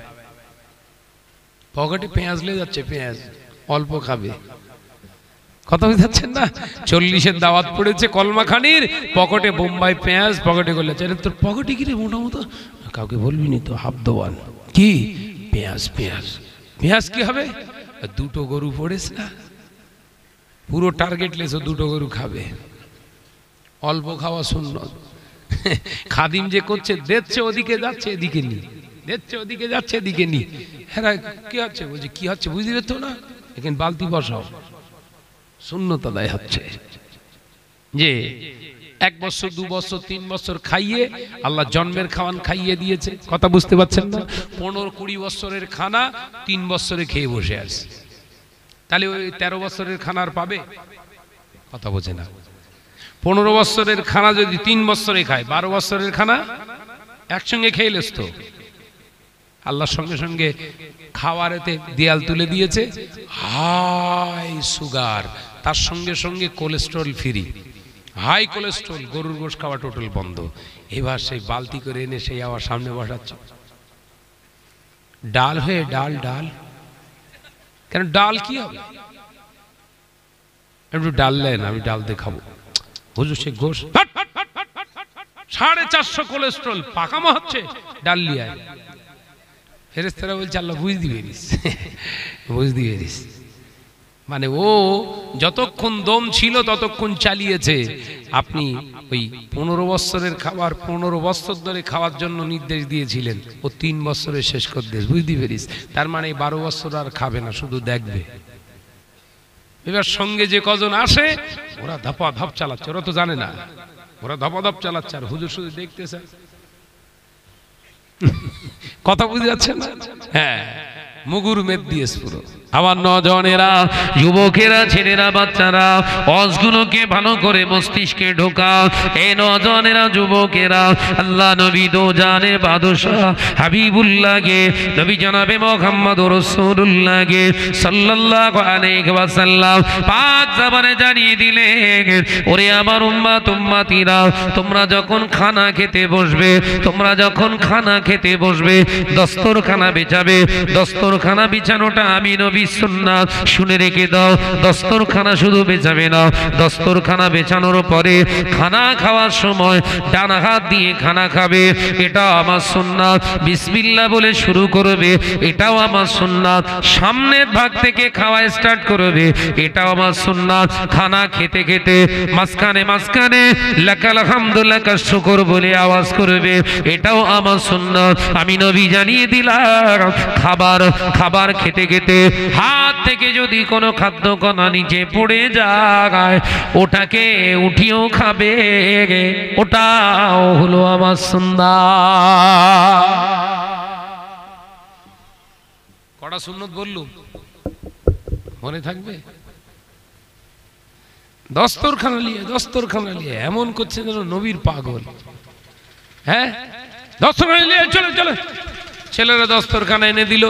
S1: পকেটে পেঁয়াজ লে যাচ্ছে পেঁয়াজ অল্প খাবে কথা বুঝাচ্ছেন না চল্লিশের দাওয়াত পড়েছে কলমাখানির পকেটে বোম্বাই পেঁয়াজ পকেটে করলে এটা তোর পকেটে কিরে মোটামুটো কাউকে বলবি নি তো হাফ দোয়ান কি পেঁয়াজ পেঁয়াজ পেঁয়াজ কি হবে দুটো গরু পড়েছে না পুরো টার্গেট লেছো দুটো গরু খাবে অল্প খাওয়া শূন্য খাদিম যে করছে দেখছে ওদিকে যাচ্ছে এদিকে নি দেখছে ওদিকে যাচ্ছে এদিকে নি হ্যাঁ কি হচ্ছে বলছে কি হচ্ছে বুঝতে তো না এখানে বালতি বসাও সুন্নত আদায় হচ্ছে যে এক বছর দু বছর তিন বছর খাইয়ে আল্লাহ জন্মের খাওয়ান খাইয়ে দিয়েছে কথা বুঝতে পারছেন না পনেরো কুড়ি বছরের খানা তিন বছরে খেয়ে বসে আছে তাহলে ওই তেরো বছরের খানার পাবে কথা বোঝে না পনেরো বছরের খানা যদি তিন বছরে খায় বারো বছরের খানা একসঙ্গে খেয়ে লেস তো আল্লাহর সঙ্গে সঙ্গে খাওয়ারেতে দেয়াল তুলে দিয়েছে হাই সুগার তার সঙ্গে সঙ্গে কোলেস্ট্রল ফ্রি হাই কোলেস্ট্রল গরুর গোশ খাওয়া টোটাল বন্ধ এবার সেই বালতি করে এনে সেই আবার সামনে বসাচ্ছে ডাল হয়ে ডাল ডাল কেন ডাল কি হবে একটু ডাল নেন আমি ডাল দিয়ে খাবো হুজুর সে ঘোষ সাড়ে চারশো কোলেস্ট্রল পাকামো হচ্ছে ডাল লিয়ায় ফেরেস্তারা বলছে আল্লাহ বুঝ দিয়ে দিস বুঝ দিয়ে দিস মানে ও যতক্ষণ দম ছিল ততক্ষণ চালিয়েছে আপনি ওই পনেরো বছরের খাবার পনেরো বছর ধরে খাওয়ার জন্য নির্দেশ দিয়েছিলেন ও তিন বছরে শেষ করতে বুঝতে পেরিস তার মানে বারো বছর আর খাবে না শুধু দেখবে এবার সঙ্গে যে কজন আসে ওরা ধপা ধপ চালাচ্ছে ওরা তো জানে না ওরা ধপা ধপ চালাচ্ছে আর হুজুর শুধু দেখতেছে কথা বুঝে যাচ্ছে না হ্যাঁ মুগুর মেদ দিয়েছ পুরো আমার নজনেরা যুবকেরা ছেলেরা বাচ্চারা অসগুলোকে ভালো করে মস্তিষ্কে ঢোকা এ নজনেরা যুবকেরা আল্লাহ নবী দো জানে বাদশাহ হাবিবুল্লাগে নবী জানাবে মোহাম্মদ রসুল্লাগে সাল্লাহ আলাইসাল্লাম পাঁচ জামানে জানিয়ে দিলে ওরে আমার উম্মা তুম্মা তিরা তোমরা যখন খানা খেতে বসবে তোমরা যখন খানা খেতে বসবে দস্তর খানা বেচাবে দস্তর খানা বিছানোটা আমি নবী সুন্না শুনে রেখে দাও দস্তরখানা শুধু বেচাবে না দস্তরখানা বেচানোর পরে খানা খাওয়ার সময় ডানা হাত দিয়ে খানা খাবে এটা আমার সুন্না বিসমিল্লা বলে শুরু করবে এটাও আমার সুন্নাত সামনের ভাগ থেকে খাওয়া স্টার্ট করবে এটাও আমার সুন্নাত খানা খেতে খেতে মাঝখানে মাঝখানে লাকাল আলহামদুল্লাহ শুকর বলে আওয়াজ করবে এটাও আমার সুন্নাত আমি নবী জানিয়ে দিলাম খাবার খাবার খেতে খেতে হাত থেকে যদি কোনো খাদ্য কণা নিচে পড়ে যায় ওটাকে উঠিও খাবে ওটাও হলো আমার সুন্দর কটা সুন্নত বললুম মনে থাকবে দস্তরখানা নিয়ে দস্তরখানা নিয়ে এমন করছে যেন নবীর পাগল হ্যাঁ দস্তরখানা নিয়ে চলে চলে ছেলেরা দস্তরখানা এনে দিল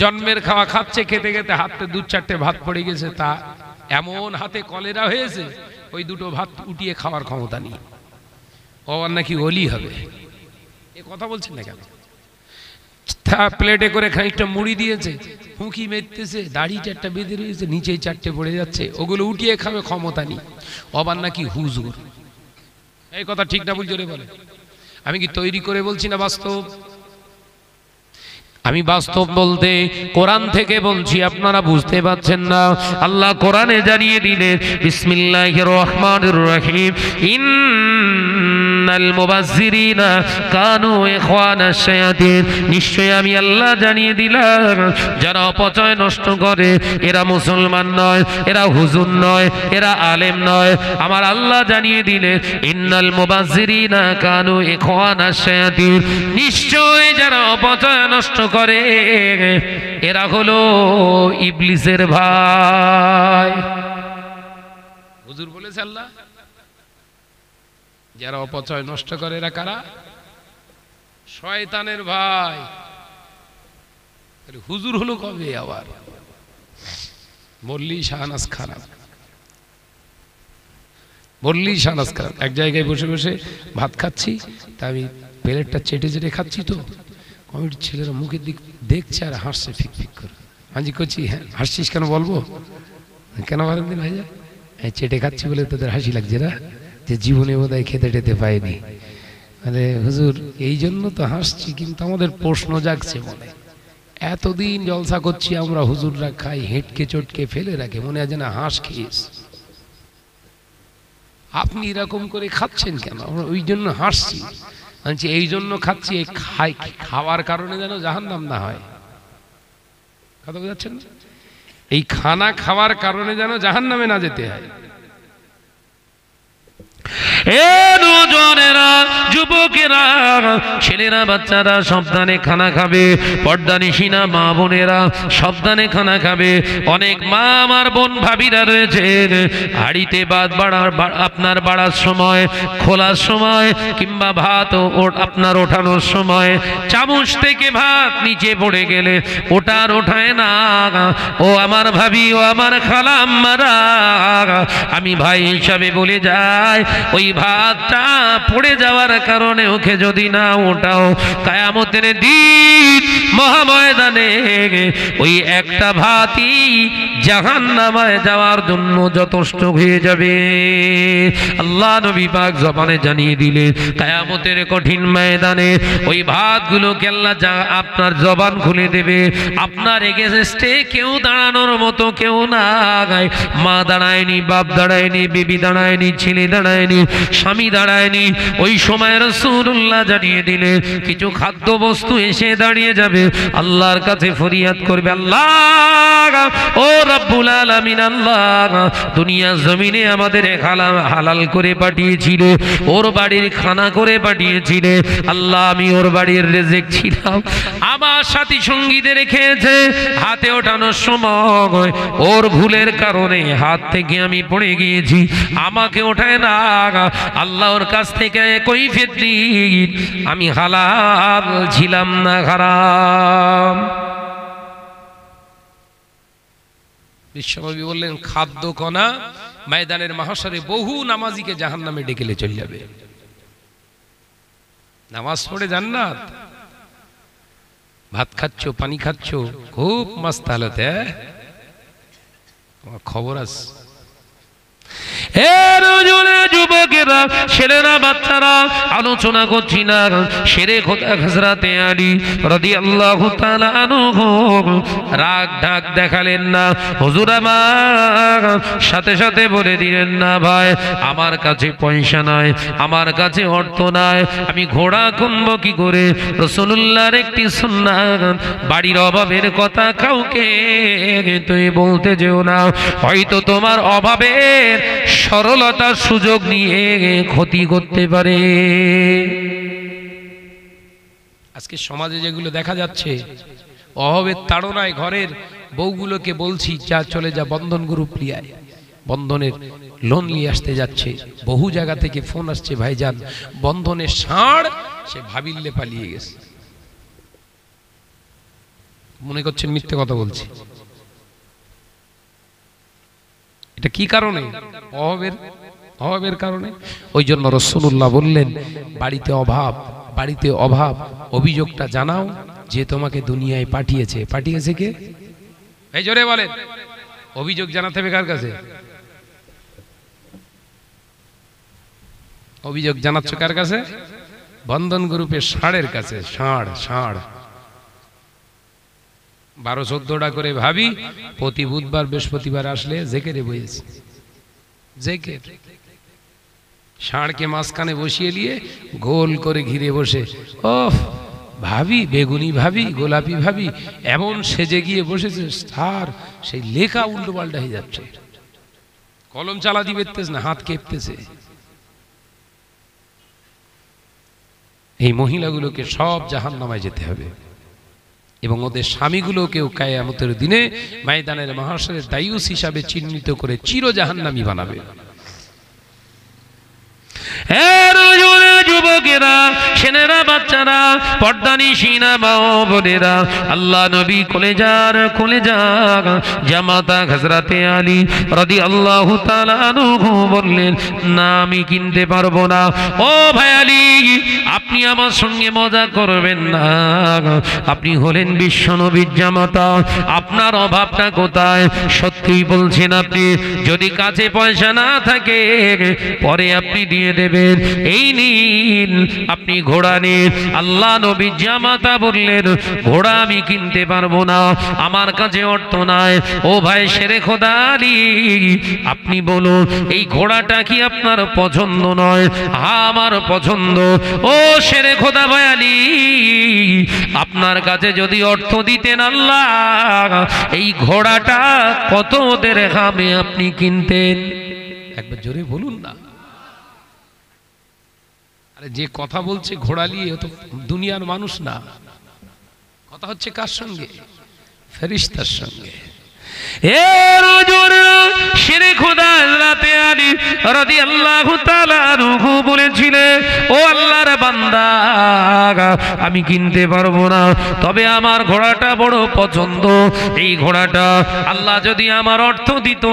S1: জন্মের খাওয়া খাচ্ছে খেতে খেতে হাতে দু চারটে ভাত পড়ে গেছে তা এমন হাতে কলেরা হয়েছে ওই দুটো ভাত উঠিয়ে খাওয়ার ক্ষমতা নেই বাবার নাকি অলি হবে এ কথা বলছেন না কেন প্লেটে করে খানিকটা মুড়ি দিয়েছে হুঁকি মেরতেছে দাড়ি চারটা বেঁধে রয়েছে নিচে চারটে পড়ে যাচ্ছে ওগুলো উঠিয়ে খাবে ক্ষমতা নেই অবার নাকি হুজুর এই কথা ঠিক না বুঝলে বলে আমি কি তৈরি করে বলছি না বাস্তব আমি বাস্তব বলতে কোরআন থেকে বলছি আপনারা বুঝতে পারছেন না আল্লাহ কোরআনে জানিয়ে দিলেন বিসমিল্লাহ রহমান রহিম ইন ইন্নাল মুবাজ্জিরিনা কানু ইখওয়ানা শায়াতিন নিশ্চয় আমি আল্লাহ জানিয়ে দিলাম যারা অপচয় নষ্ট করে এরা মুসলমান নয় এরা হুজুর নয় এরা আলেম নয় আমার আল্লাহ জানিয়ে দিলে ইন্নাল মুবাজ্জিরিনা কানু ইখওয়ানা শায়াতিন নিশ্চয় যারা অপচয় নষ্ট করে এরা হলো ইবলিসের ভাই হুজুর বলেছে আল্লাহ যারা অপচয় নষ্ট করে এরা কারা শয়তানের ভাই হুজুর হলো কবে আবার মল্লি শাহনাজ খারাপ মল্লি শাহনাজ খারাপ এক জায়গায় বসে বসে ভাত খাচ্ছি তা আমি প্লেটটা চেটে চেটে খাচ্ছি তো কমিটির ছেলেরা মুখের দিক দেখছে আর হাসছে ফিক ফিক করে হাঁজি করছি হ্যাঁ হাসছিস কেন বলবো কেন পারেন দিন ভাইয়া হ্যাঁ চেটে খাচ্ছি বলে তোদের হাসি লাগছে না যে জীবনে বোধহয় খেতে টেতে পাইনি মানে হুজুর এই জন্য তো হাসছি কিন্তু আমাদের প্রশ্ন জাগছে মনে এতদিন জলসা করছি আমরা হুজুররা খাই হেঁটকে চটকে ফেলে রাখে মনে হয় যেন হাঁস খেয়েছ আপনি এরকম করে খাচ্ছেন কেন আমরা ওই জন্য হাসছি বলছি এই জন্য খাচ্ছি এই খাই খাওয়ার কারণে যেন জাহান্নাম না হয় কথা বোঝাচ্ছেন এই খানা খাওয়ার কারণে যেন জাহান্নামে না যেতে হয় এ দুজনেরা যুবকেরা ছেলেরা বাচ্চারা সাবধানে খানা খাবে পর্দা মা বোনেরা সাবধানে খানা খাবে অনেক মা আমার বোন হাড়িতে বাদ বাড়ার আপনার বাড়ার সময় খোলার সময় কিংবা ভাত আপনার ওঠানোর সময় চামচ থেকে ভাত নিচে পড়ে গেলে ওটার ওঠায় না ও আমার ভাবি ও আমার খালাম আমি ভাই হিসাবে বলে যাই ওই ভাতটা পড়ে যাওয়ার কারণে ওকে যদি না ওটাও কায়ামতের দিন মহাময়দানে ওই একটা ভাতই জাহান নামায় যাওয়ার জন্য যথেষ্ট হয়ে যাবে আল্লাহ নবী পাক জবানে জানিয়ে দিলে কায়ামতের কঠিন ময়দানে ওই ভাতগুলোকে আল্লাহ যা আপনার জবান খুলে দেবে আপনার এগেস্টে কেউ দাঁড়ানোর মতো কেউ না মা দাঁড়ায়নি বাপ দাঁড়ায়নি বিবি দাঁড়ায়নি ছেলে দাঁড়ায়নি দাঁড়ায়নি স্বামী দাঁড়ায়নি ওই সময় রসুল্লাহ জানিয়ে দিলে কিছু খাদ্য বস্তু এসে দাঁড়িয়ে যাবে আল্লাহর কাছে ফরিয়াদ করবে আল্লাহ ও রব্বুল আলমিন আল্লাহ দুনিয়া জমিনে আমাদের হালাল হালাল করে পাঠিয়েছিল ওর বাড়ির খানা করে পাঠিয়েছিলে আল্লাহ আমি ওর বাড়ির রেজেক ছিলাম আমার সাথী সঙ্গীতে রেখেছে হাতে ওঠানোর সময় ওর ভুলের কারণে হাত থেকে আমি পড়ে গিয়েছি আমাকে ওঠায় না আল্লাহর কাছ থেকে কৈফিয়ত দিন আমি হালাল ছিলাম না খারাপ বিশ্বনবী বললেন খাদ্য কণা ময়দানের মহাসরে বহু নামাজিকে জাহান নামে ডেকেলে চলে যাবে নামাজ পড়ে জান্নাত ভাত খাচ্ছ পানি খাচ্ছ খুব মস্ত হালতে হ্যাঁ? তোমার খবর আছে যুবকেরা ছেলেরা বাচ্চারা আলোচনা করছি না সেরে দেখালেন না সাথে সাথে বলে দিলেন না ভাই আমার কাছে পয়সা নাই আমার কাছে অর্থ নাই আমি ঘোড়া কমব কি করে রসুল্লার একটি সুন্না বাড়ির অভাবের কথা কাউকে তুই বলতে যেও না হয়তো তোমার অভাবের সরলতার সুযোগ নিয়ে ক্ষতি করতে পারে আজকে সমাজে যেগুলো দেখা যাচ্ছে অভাবের তাড়নায় ঘরের বউগুলোকে বলছি যা চলে যা বন্ধন গ্রুপ প্রিয়ায় বন্ধনের লোন নিয়ে আসতে যাচ্ছে বহু জায়গা থেকে ফোন আসছে ভাইজান বন্ধনের ষাঁড় সে ভাবিল্লে পালিয়ে গেছে মনে করছেন মিথ্যে কথা বলছি এটা কি কারণে অভাবের অভাবের কারণে ওই জন্য রসুল্লাহ বললেন বাড়িতে অভাব বাড়িতে অভাব অভিযোগটা জানাও যে তোমাকে দুনিয়ায় পাঠিয়েছে পাঠিয়েছে কে এই জোরে বলেন অভিযোগ জানাতে হবে কার কাছে অভিযোগ জানাচ্ছ কার কাছে বন্ধন গ্রুপের ষাঁড়ের কাছে ষাঁড় ষাঁড় বারো চোদ্দটা করে ভাবি প্রতি বুধবার বৃহস্পতিবার আসলে জেকেরে বইয়েছি জেকের ষাঁড়কে মাঝখানে বসিয়ে নিয়ে গোল করে ঘিরে বসে ও ভাবি বেগুনি ভাবি গোলাপি ভাবি এমন সেজে গিয়ে বসেছে তার সেই লেখা উল্টো পাল্টা হয়ে যাচ্ছে কলম চালা দিয়ে বেরতেছে না হাত কেঁপতেছে এই মহিলাগুলোকে সব জাহান নামায় যেতে হবে এবং ওদের স্বামীগুলোকেও কায়ামতের দিনে মাইদানের মহাসের দায়ুস হিসাবে চিহ্নিত করে চিরজাহান্নামি বানাবে যুবকেরা সেনেরা বাচ্চারা পর্দানি সিনা মা বোনেরা আল্লাহ নবী যার কলেজার যাক জামাতা ঘাসরাতে আলী রদি আল্লাহ বললেন না আমি কিনতে পারবো না ও ভাই আলী আপনি আমার সঙ্গে মজা করবেন না আপনি হলেন বিশ্ব নবীর জামাতা আপনার অভাবটা কোথায় সত্যিই বলছেন আপনি যদি কাছে পয়সা না থাকে পরে আপনি দিয়ে দেবেন এই নিয়ে নিন আপনি ঘোড়া নিন আল্লাহ নবী জামাতা বললেন ঘোড়া আমি কিনতে পারবো না আমার কাছে অর্থ নাই ও ভাই সেরে খোদারি আপনি বলুন এই ঘোড়াটা কি আপনার পছন্দ নয় হা আমার পছন্দ ও সেরে খোদা আলী আপনার কাছে যদি অর্থ দিতেন আল্লাহ এই ঘোড়াটা কত দেরে হামে আপনি কিনতেন একবার জোরে বলুন না যে কথা বলছে ঘোড়ালি তো দুনিয়ার মানুষ না কথা হচ্ছে কার সঙ্গে ফেরিস্তার সঙ্গে আমি কিনতে পারবো না তবে আমার ঘোড়াটা বড় পছন্দ এই ঘোড়াটা আল্লাহ যদি আমার অর্থ দিত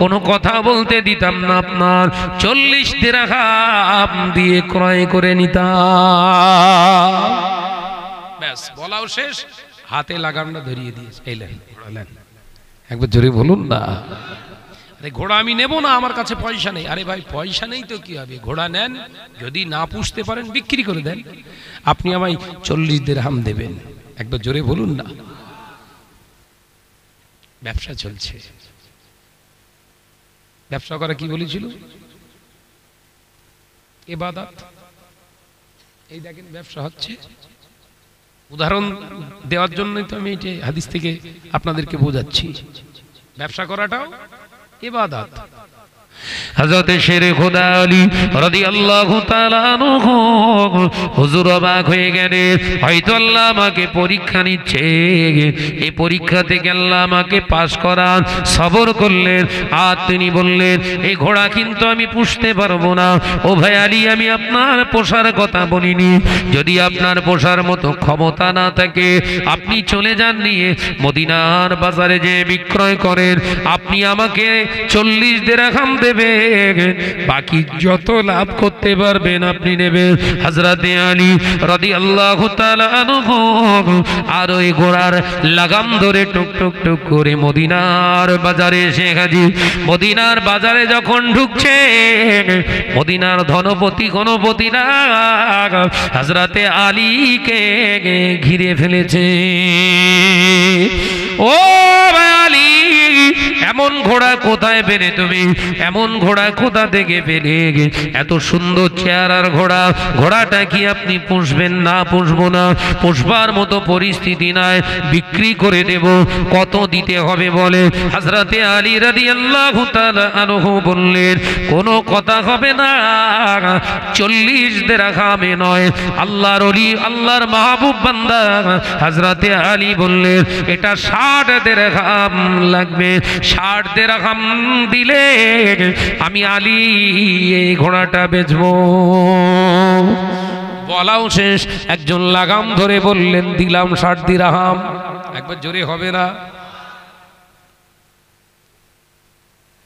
S1: কোনো কথা বলতে দিতাম না আপনার চল্লিশ দেরাহাম দিয়ে ক্রয় করে নিতাম ব্যাস বলাও শেষ হাতে লাগামটা ধরিয়ে দিয়েছে এলেন ঘোড়ালেন একবার জোরে বলুন না আরে ঘোড়া আমি নেব না আমার কাছে পয়সা নেই আরে ভাই পয়সা নেই তো কি হবে ঘোড়া নেন যদি না পুষতে পারেন বিক্রি করে দেন আপনি আমায় চল্লিশ দের হাম দেবেন একবার জোরে বলুন না ব্যবসা চলছে ব্যবসা করা কি বলেছিল এবাদাত এই দেখেন ব্যবসা হচ্ছে উদাহরণ দেওয়ার জন্যই তো আমি এই যে হাদিস থেকে আপনাদেরকে বোঝাচ্ছি ব্যবসা করাটাও ইবাদত হজরতে শের খোদা আলী রদি আল্লাহ হুজুর অবাক হয়ে গেলে হয়তো আল্লাহ আমাকে পরীক্ষা নিচ্ছে এ পরীক্ষা থেকে আল্লাহ আমাকে পাশ করান সবর করলেন আর তিনি বললেন এই ঘোড়া কিন্তু আমি পুষতে পারবো না ও ভাই আলী আমি আপনার পোষার কথা বলিনি যদি আপনার পোষার মতো ক্ষমতা না থাকে আপনি চলে যান নিয়ে মদিনার বাজারে যে বিক্রয় করেন আপনি আমাকে চল্লিশ দেরাখাম খামতে নেবেন বাকি যত লাভ করতে পারবেন আপনি নেবেন আলী রদি আল্লাহ আর ওই ঘোড়ার লাগাম ধরে টুক টুক টুক করে মদিনার বাজারে এসে মদিনার বাজারে যখন ঢুকছে মদিনার ধনপতি ঘনপতি না হাজরাতে আলীকে ঘিরে ফেলেছে ও এমন ঘোড়া কোথায় পেলে তুমি এমন ঘোড়া কোথা থেকে পেলে এত সুন্দর চেহারার ঘোড়া ঘোড়াটা কি আপনি পুষবেন না পুষব না পুষবার মতো পরিস্থিতি নাই বিক্রি করে দেব কত দিতে হবে বলে হাজরাতে আলী রাদি আল্লাহ আরোহ বললেন কোনো কথা হবে না চল্লিশ দেরাখামে নয় আল্লাহর অলি আল্লাহর মাহবুব বান্দা হাজরাতে আলী বললেন এটা ষাট দেরাখাম লাগবে ষাট ষাট হাম দিলে আমি আলী এই ঘোড়াটা বেচবো বলাও শেষ একজন লাগাম ধরে বললেন দিলাম ষাট হাম একবার জোরে হবে না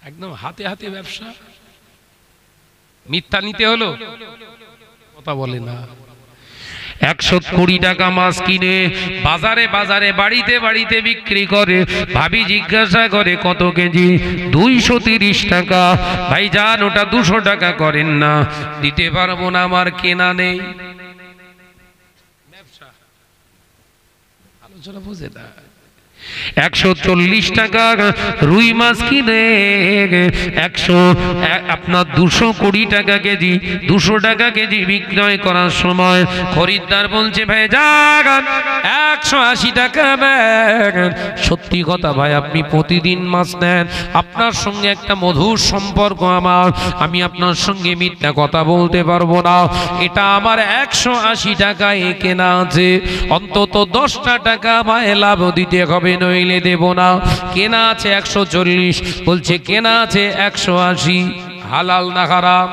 S1: একদম হাতে হাতে ব্যবসা মিথ্যা নিতে হলো কথা বলে না একশো কুড়ি টাকা মাছ কিনে বাজারে বাজারে বাড়িতে বাড়িতে বিক্রি করে ভাবি জিজ্ঞাসা করে কত কেজি দুইশো তিরিশ টাকা ভাই যান ওটা দুশো টাকা করেন না দিতে পারবো না আমার কেনা নেই আলোচনা বুঝে না একশো চল্লিশ টাকা রুই মাছ কিনে একশো আপনার দুশো কুড়ি টাকা কেজি দুশো টাকা কেজি বিক্রয় করার সময় খরিদ্দার বলছে ভাই যাক একশো আশি টাকা সত্যি কথা ভাই আপনি প্রতিদিন মাছ নেন আপনার সঙ্গে একটা মধুর সম্পর্ক আমার আমি আপনার সঙ্গে মিথ্যা কথা বলতে পারবো না এটা আমার একশো আশি টাকায় কেনা আছে অন্তত দশটা টাকা আমায় লাভ দিতে হবে নইলে দেব না কেনা আছে একশো চল্লিশ বলছে কেনা আছে একশো আশি হালাল না খারাপ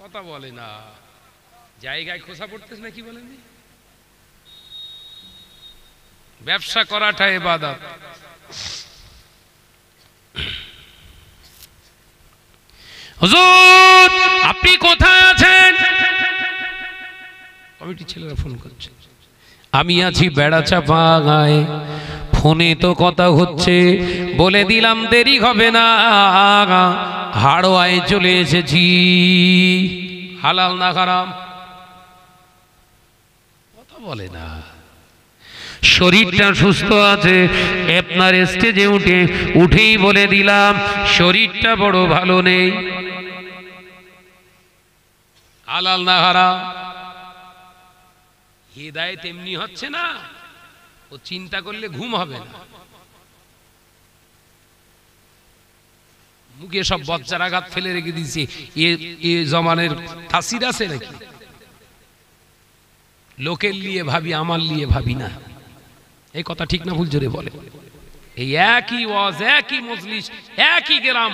S1: কথা বলে না জায়গায় খোসা পড়তেছে না কি বলেন ব্যবসা করাটা এ হুজুর আপনি কোথায় আছেন কমিটি ছেলেরা ফোন করছে আমি আছি বেড়া চাপা গায়ে ফোনে তো কথা হচ্ছে বলে দিলাম দেরি হবে না হাড়োয়ায় চলে এসেছি হালাল না খারাম কথা বলে না শরীরটা সুস্থ আছে আপনার স্টেজে উঠে উঠেই বলে দিলাম শরীরটা বড় ভালো নেই হালাল না খারাপ হেদায়ত এমনি হচ্ছে না ও চিন্তা করলে ঘুম হবে না মুখে সব বচ্চার আঘাত ফেলে রেখে দিয়েছে এ জমানের তাসির আছে নাকি লোকের নিয়ে ভাবি আমার নিয়ে ভাবি না এই কথা ঠিক না ভুল জোরে বলে এই একই ওয়াজ একই মজলিস একই গ্রাম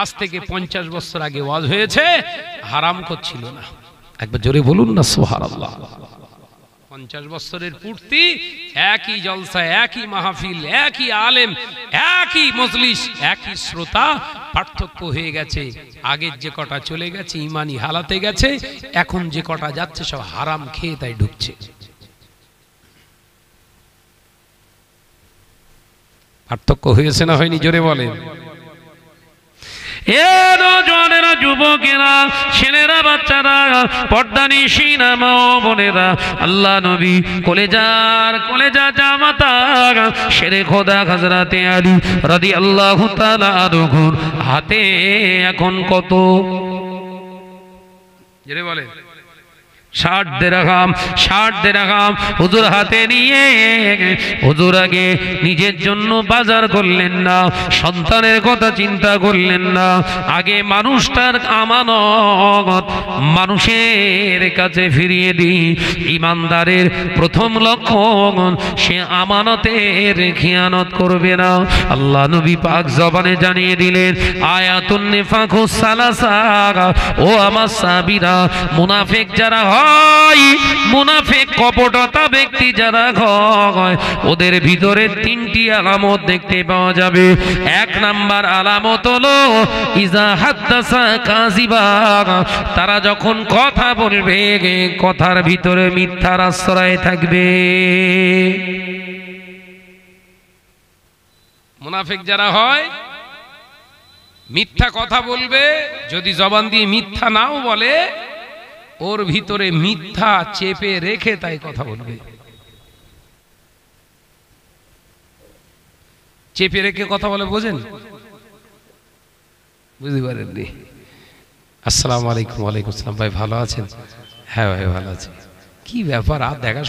S1: আজ থেকে পঞ্চাশ বছর আগে ওয়াজ হয়েছে হারাম করছিল না একবার জোরে বলুন না সোহার আল্লাহ পঞ্চাশ বছরের পূর্তি একই জলসা একই মাহফিল একই আলেম একই মজলিস একই শ্রোতা পার্থক্য হয়ে গেছে আগের যে কটা চলে গেছে ইমানি হালাতে গেছে এখন যে কটা যাচ্ছে সব হারাম খেয়ে তাই ঢুকছে পার্থক্য হয়েছে না হয়নি জোরে বলেন এ নজনেরা যুবকেরা ছেলেরা বাচ্চারা পর্দা নিশিনা মা বোনেরা আল্লাহ নবী কলেজার কলেজা জামাতা সেরে খোদা হাজরাতে আলী রাদি আল্লাহ তালা হাতে এখন কত জেনে ষাট দেরাম ষাট দেরাম হুজুর হাতে নিয়ে হুজুর আগে নিজের জন্য বাজার করলেন না সন্তানের কথা চিন্তা করলেন না আগে মানুষটার আমানত মানুষের কাছে ফিরিয়ে দিই ইমানদারের প্রথম লক্ষ্য সে আমানতের খেয়ানত করবে না আল্লাহ নবী পাক জবানে জানিয়ে দিলেন আয়াতুন্নে ফাঁকুস সালাসা ও আমার সাবিরা মুনাফেক যারা হয় হয় মুনাফেক কপটতা ব্যক্তি যারা হয় ওদের ভিতরে তিনটি আলামত দেখতে পাওয়া যাবে এক নাম্বার আলামত হলো তারা যখন কথা বলবে কথার ভিতরে মিথ্যার আশ্রয় থাকবে মুনাফেক যারা হয় মিথ্যা কথা বলবে যদি জবান দিয়ে মিথ্যা নাও বলে ওর ভিতরে মিথ্যা চেপে রেখে তাই কথা বলবে চেপে রেখে কথা বলে বোঝেন বুঝতে পারেননি আসসালাম আলাইকুম ওয়ালাইকুম আসসালাম ভাই ভালো আছেন হ্যাঁ ভাই ভালো আছেন কি ব্যাপার আর দেখা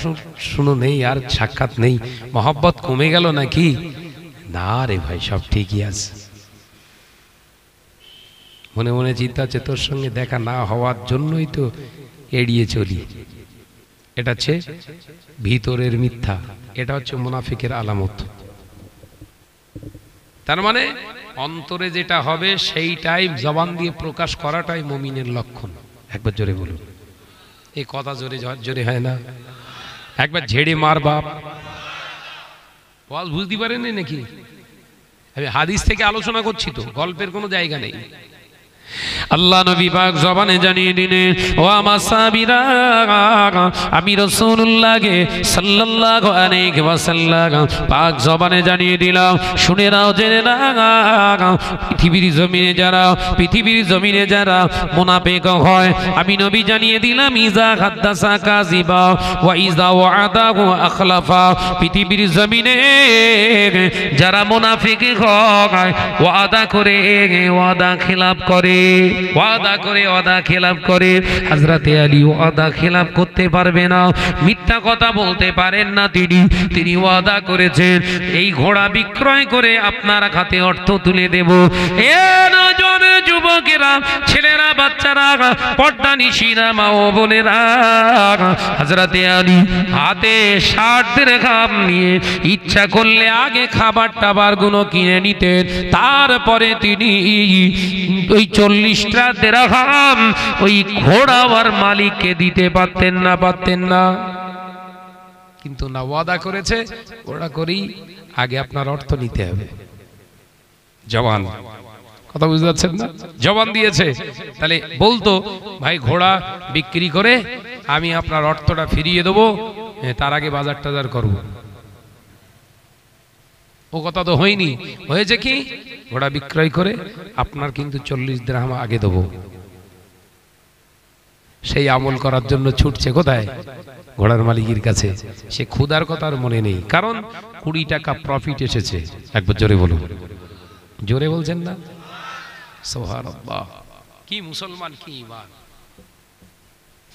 S1: শুনো নেই আর সাক্ষাৎ নেই মহব্বত কমে গেল নাকি না রে ভাই সব ঠিকই আছে মনে মনে চিন্তা হচ্ছে তোর সঙ্গে দেখা না হওয়ার জন্যই তো এড়িয়ে চলি এটা হচ্ছে ভিতরের মিথ্যা এটা হচ্ছে মুনাফিকের আলামত তার মানে অন্তরে যেটা হবে সেইটাই জবান দিয়ে প্রকাশ করাটাই মমিনের লক্ষণ একবার জোরে বলুন এই কথা জোরে জোরে হয় না একবার ঝেড়ে মার বাপ বল বুঝতে পারেনি নাকি আমি হাদিস থেকে আলোচনা করছি তো গল্পের কোনো জায়গা নেই আল্লাহ নবী পাক জবানে জানিয়ে দিনে ও আমার সাবিরা আমি রসুল্লাহকে আলাইহি ওয়া সাল্লাম পাক জবানে জানিয়ে দিলাম শুনে নাও জেনে নাও পৃথিবীর জমিনে যারা পৃথিবীর জমিনে যারা মুনাফিক হয় আমি নবী জানিয়ে দিলাম ইজা হাদাসা কাযিবা ওয়া ইজা ওয়াদাহু আখলাফা পৃথিবীর জমিনে যারা মুনাফিক হয় ওয়াদা করে ওয়াদা খেলাপ করে ওয়াদা করে ওয়াদা খেলাপ করে হাজরাতে আলী ওয়াদা খেলাপ করতে পারবে না মিথ্যা কথা বলতে পারেন না তিনি তিনি ওয়াদা করেছেন এই ঘোড়া বিক্রয় করে আপনার খাতে অর্থ তুলে দেব এ যুবকেরা ছেলেরা বাচ্চারা পর্দা মা ও বোনেরা আলী হাতে ষাট রেখাম নিয়ে ইচ্ছা করলে আগে খাবার টাবারগুলো কিনে নিতেন তারপরে তিনি ওই চল চল্লিশটা দেরাহাম ওই ঘোড়া আর মালিককে দিতে পারতেন না পারতেন না কিন্তু না ওয়াদা করেছে ওরা করি আগে আপনার অর্থ নিতে হবে জবান কথা বুঝতে পারছেন না জবান দিয়েছে তাহলে বলতো ভাই ঘোড়া বিক্রি করে আমি আপনার অর্থটা ফিরিয়ে দেবো তার আগে বাজার টাজার করবো ও কথা তো হয়নি হয়েছে কি ঘোড়া বিক্রয় করে আপনার কিন্তু চল্লিশ দ্রাম আগে দেবো সেই আমল করার জন্য ছুটছে কোথায় ঘোড়ার মালিকের কাছে সে ক্ষুদার কথার মনে নেই কারণ কুড়ি টাকা প্রফিট এসেছে একবার জোরে বলুন জোরে বলছেন না সোহার কি মুসলমান কি ইমান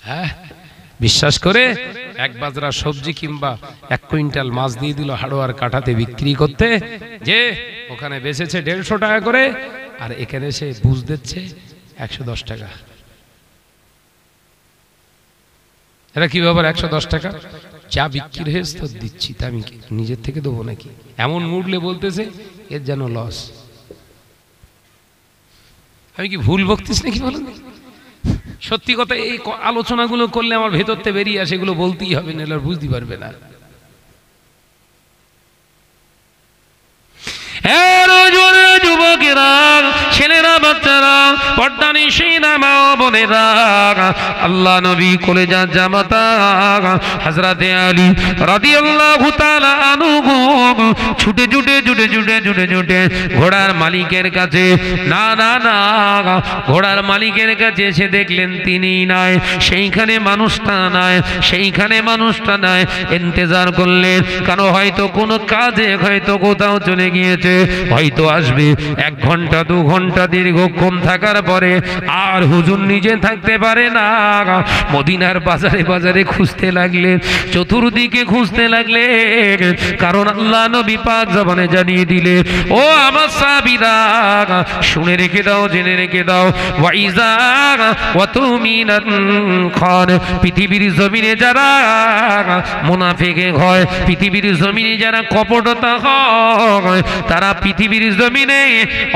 S1: হ্যাঁ বিশ্বাস করে এক বাজরা সবজি কিংবা এক কুইন্টাল মাছ দিয়ে দিল হাড়োয়ার কাঠাতে বিক্রি করতে যে ওখানে বেচেছে দেড়শো টাকা করে আর এখানে সে বুঝ দিচ্ছে একশো দশ টাকা এটা কি ব্যাপার একশো দশ টাকা যা বিক্রি হয়েছে তো দিচ্ছি তা আমি নিজের থেকে দেবো নাকি এমন মুডলে বলতেছে এর যেন লস আমি কি ভুল বকতিস নাকি বলেন সত্যি কথা এই আলোচনাগুলো করলে আমার ভেতর থেকে বেরিয়ে আসে এগুলো বলতেই হবে না আর বুঝতে পারবে না ছেলেরা বাচ্চারা পর্দা বোনেরা আল্লাহ নবী কোলে যা জামাতা হাজরাতে আলী রাদি আল্লাহ ছুটে ঘোড়ার মালিকের কাছে না না না ঘোড়ার মালিকের কাছে এসে দেখলেন তিনি নাই সেইখানে মানুষটা নাই সেইখানে মানুষটা নাই ইন্তজার করলেন কারণ হয়তো কোনো কাজে হয়তো কোথাও চলে গিয়েছে হয়তো আসবে এক ঘন্টা দু ঘন্টা দীর্ঘক্ষণ থাকার পরে আর হুজুর নিজে থাকতে পারে না মদিনার বাজারে বাজারে খুঁজতে লাগলে চতুর্দিকে খুঁজতে লাগলে কারণ আল্লাহ নবী পাক জবানে জানিয়ে দিলে ও আমার সাবিরা শুনে রেখে দাও জেনে রেখে দাও ওয়াইজা ওয়াতুমিনান খান পৃথিবীর জমিনে যারা মুনাফিকে হয় পৃথিবীর জমিনে যারা কপটতা হয় তারা পৃথিবীর জমিনে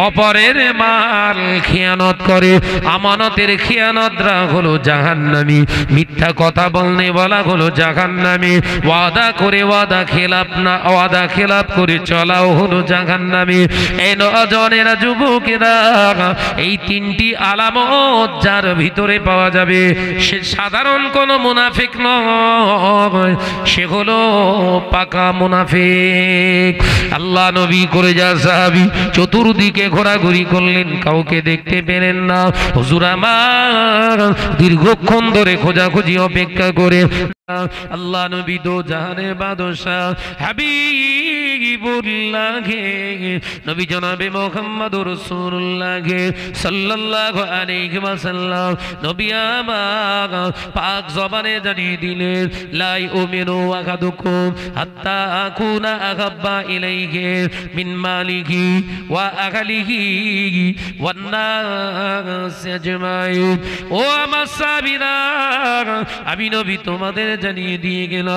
S1: অপরের মাল খেয়ানত করে আমানতের খেয়ানতরা হলো জাহান্নামি মিথ্যা কথা বলনে বলা হলো জাহান্নামি ওয়াদা করে ওয়াদা খেলাপ না ওয়াদা খেলাপ করে চলাও হলো জাহান্নামি এন জনেরা যুবকেরা এই তিনটি আলামত যার ভিতরে পাওয়া যাবে সে সাধারণ কোনো মুনাফিক নয় সে হলো পাকা মুনাফিক আল্লাহ নবী করে যা সাহাবি চতুর্দিকে দিকে ঘোরাঘুরি করলেন কাউকে দেখতে পেলেন না হুজুর আমার দীর্ঘক্ষণ ধরে খোঁজাখুঁজি অপেক্ষা করে আল্লাহ নবী দো জাহানে বাদশাহ হাবিবুল্লাহে নবী জনাবে মোহাম্মদ রসুল্লাহে সাল্লাল্লাহু আলাইহি ওয়াসাল্লাম নবী আমাগ পাক জবানে জানিয়ে দিলেন লাই উমিনু আহাদুকুম হাত্তা আকুনা আহাব্বা ইলাইহি মিন মালিহি ওয়া আহলিহি ওয়ান নাস আজমাইন ও আমার সাহাবীরা আমি নবী তোমাদের জানিয়ে দিয়ে গেল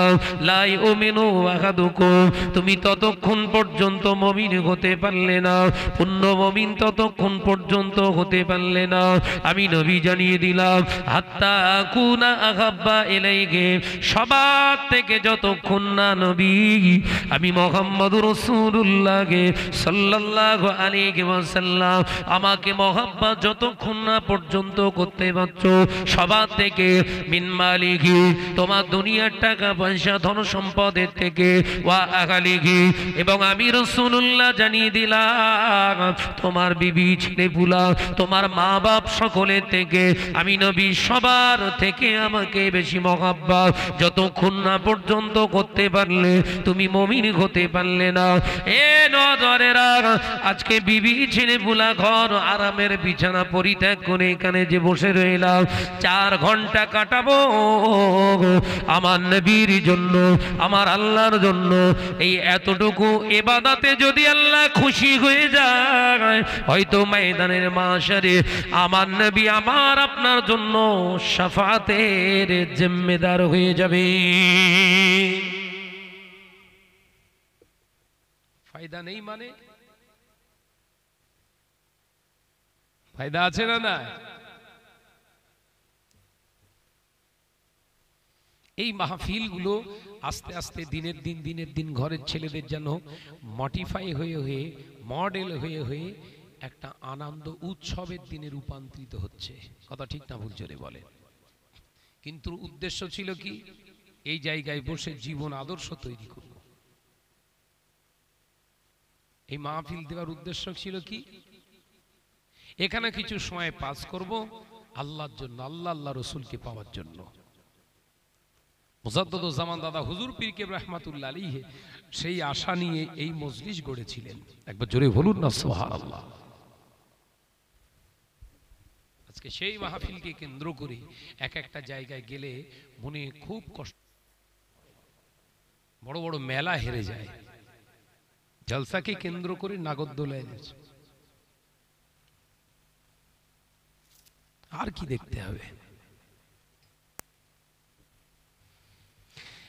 S1: লাই ও মেনো আহাদুকো তুমি ততক্ষণ পর্যন্ত মমিন হতে পারলে না পূর্ণ মমিন ততক্ষণ পর্যন্ত হতে পারলে না আমি নবী জানিয়ে দিলাম হাত্তা কুনা আহাব্বা এলাই গে সবার থেকে যতক্ষণ না নবী আমি মোহাম্মদ রসুল্লাহকে সাল্লাহ আলী সাল্লাম আমাকে মহাব্বা যতক্ষণ না পর্যন্ত করতে পারছ সবার থেকে মিনমালিকি তোমার দুনিয়ার টাকা পয়সা ধন সম্পদের থেকে ওয়া আগালিগি এবং আমি রসুল্লাহ জানিয়ে দিলাম তোমার বিবি ছেলে পুলা তোমার মা বাপ সকলের থেকে আমি নবী সবার থেকে আমাকে বেশি মহাব্বা যতক্ষণ না পর্যন্ত করতে পারলে তুমি মমিন হতে পারলে না এ আর আজকে বিবি ছেলে পুলা ঘর আরামের বিছানা পরিত্যাগ করে এখানে যে বসে রইলাম চার ঘন্টা কাটাবো আমার নবীর জন্য আমার আল্লাহর জন্য এই এতটুকু এবাদাতে যদি আল্লাহ খুশি হয়ে যায় হয়তো ময়দানের মাসারে আমার নবী আমার আপনার জন্য সাফাতের জিম্মেদার হয়ে যাবে ফায়দা নেই মানে ফায়দা আছে না না এই মাহফিলগুলো আস্তে আস্তে দিনের দিন দিনের দিন ঘরের ছেলেদের যেন মডিফাই হয়ে হয়ে মডেল হয়ে হয়ে একটা আনন্দ উৎসবের দিনে রূপান্তরিত হচ্ছে কথা ঠিক না ভুল জোরে বলে কিন্তু উদ্দেশ্য ছিল কি এই জায়গায় বসে জীবন আদর্শ তৈরি করব এই মাহফিল দেওয়ার উদ্দেশ্য ছিল কি এখানে কিছু সময় পাস করব আল্লাহর জন্য আল্লাহ আল্লাহ রসুলকে পাওয়ার জন্য জামান দাদা হুজুর পীর কে রহমাতুল্লা আলীহে সেই আশা নিয়ে এই মজলিস গড়েছিলেন একবার জোরে বলুন না সোহা আজকে সেই মাহফিলকে কেন্দ্র করে এক একটা জায়গায় গেলে মনে খুব কষ্ট বড় বড় মেলা হেরে যায় জলসাকে কেন্দ্র করে নাগরদোলায় আর কি দেখতে হবে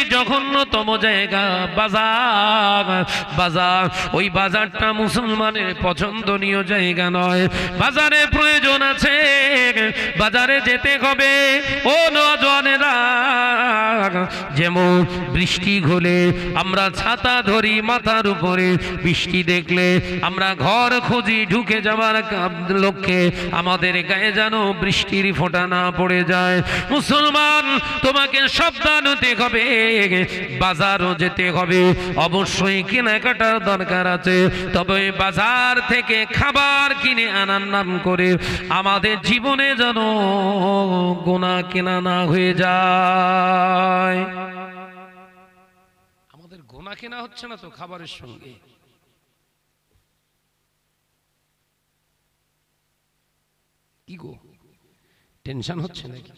S1: কি জঘন্যতম জায়গা বাজার বাজার ওই বাজারটা মুসলমানের পছন্দনীয় জায়গা নয় বাজারে প্রয়োজন আছে বাজারে যেতে হবে ও নজনেরা যেমন বৃষ্টি হলে আমরা ছাতা ধরি মাথার উপরে বৃষ্টি দেখলে আমরা ঘর খুঁজি ঢুকে যাওয়ার লক্ষ্যে আমাদের গায়ে যেন বৃষ্টির ফোটা না পড়ে যায় মুসলমান তোমাকে সাবধান হতে হবে বাজারও যেতে হবে অবশ্যই কেনাকাটার দরকার আছে তবে বাজার থেকে খাবার কিনে আনার নাম করে আমাদের জীবনে যেন গোনা কেনা না হয়ে যায় আমাদের গোনা কেনা হচ্ছে না তো খাবারের সঙ্গে টেনশন হচ্ছে নাকি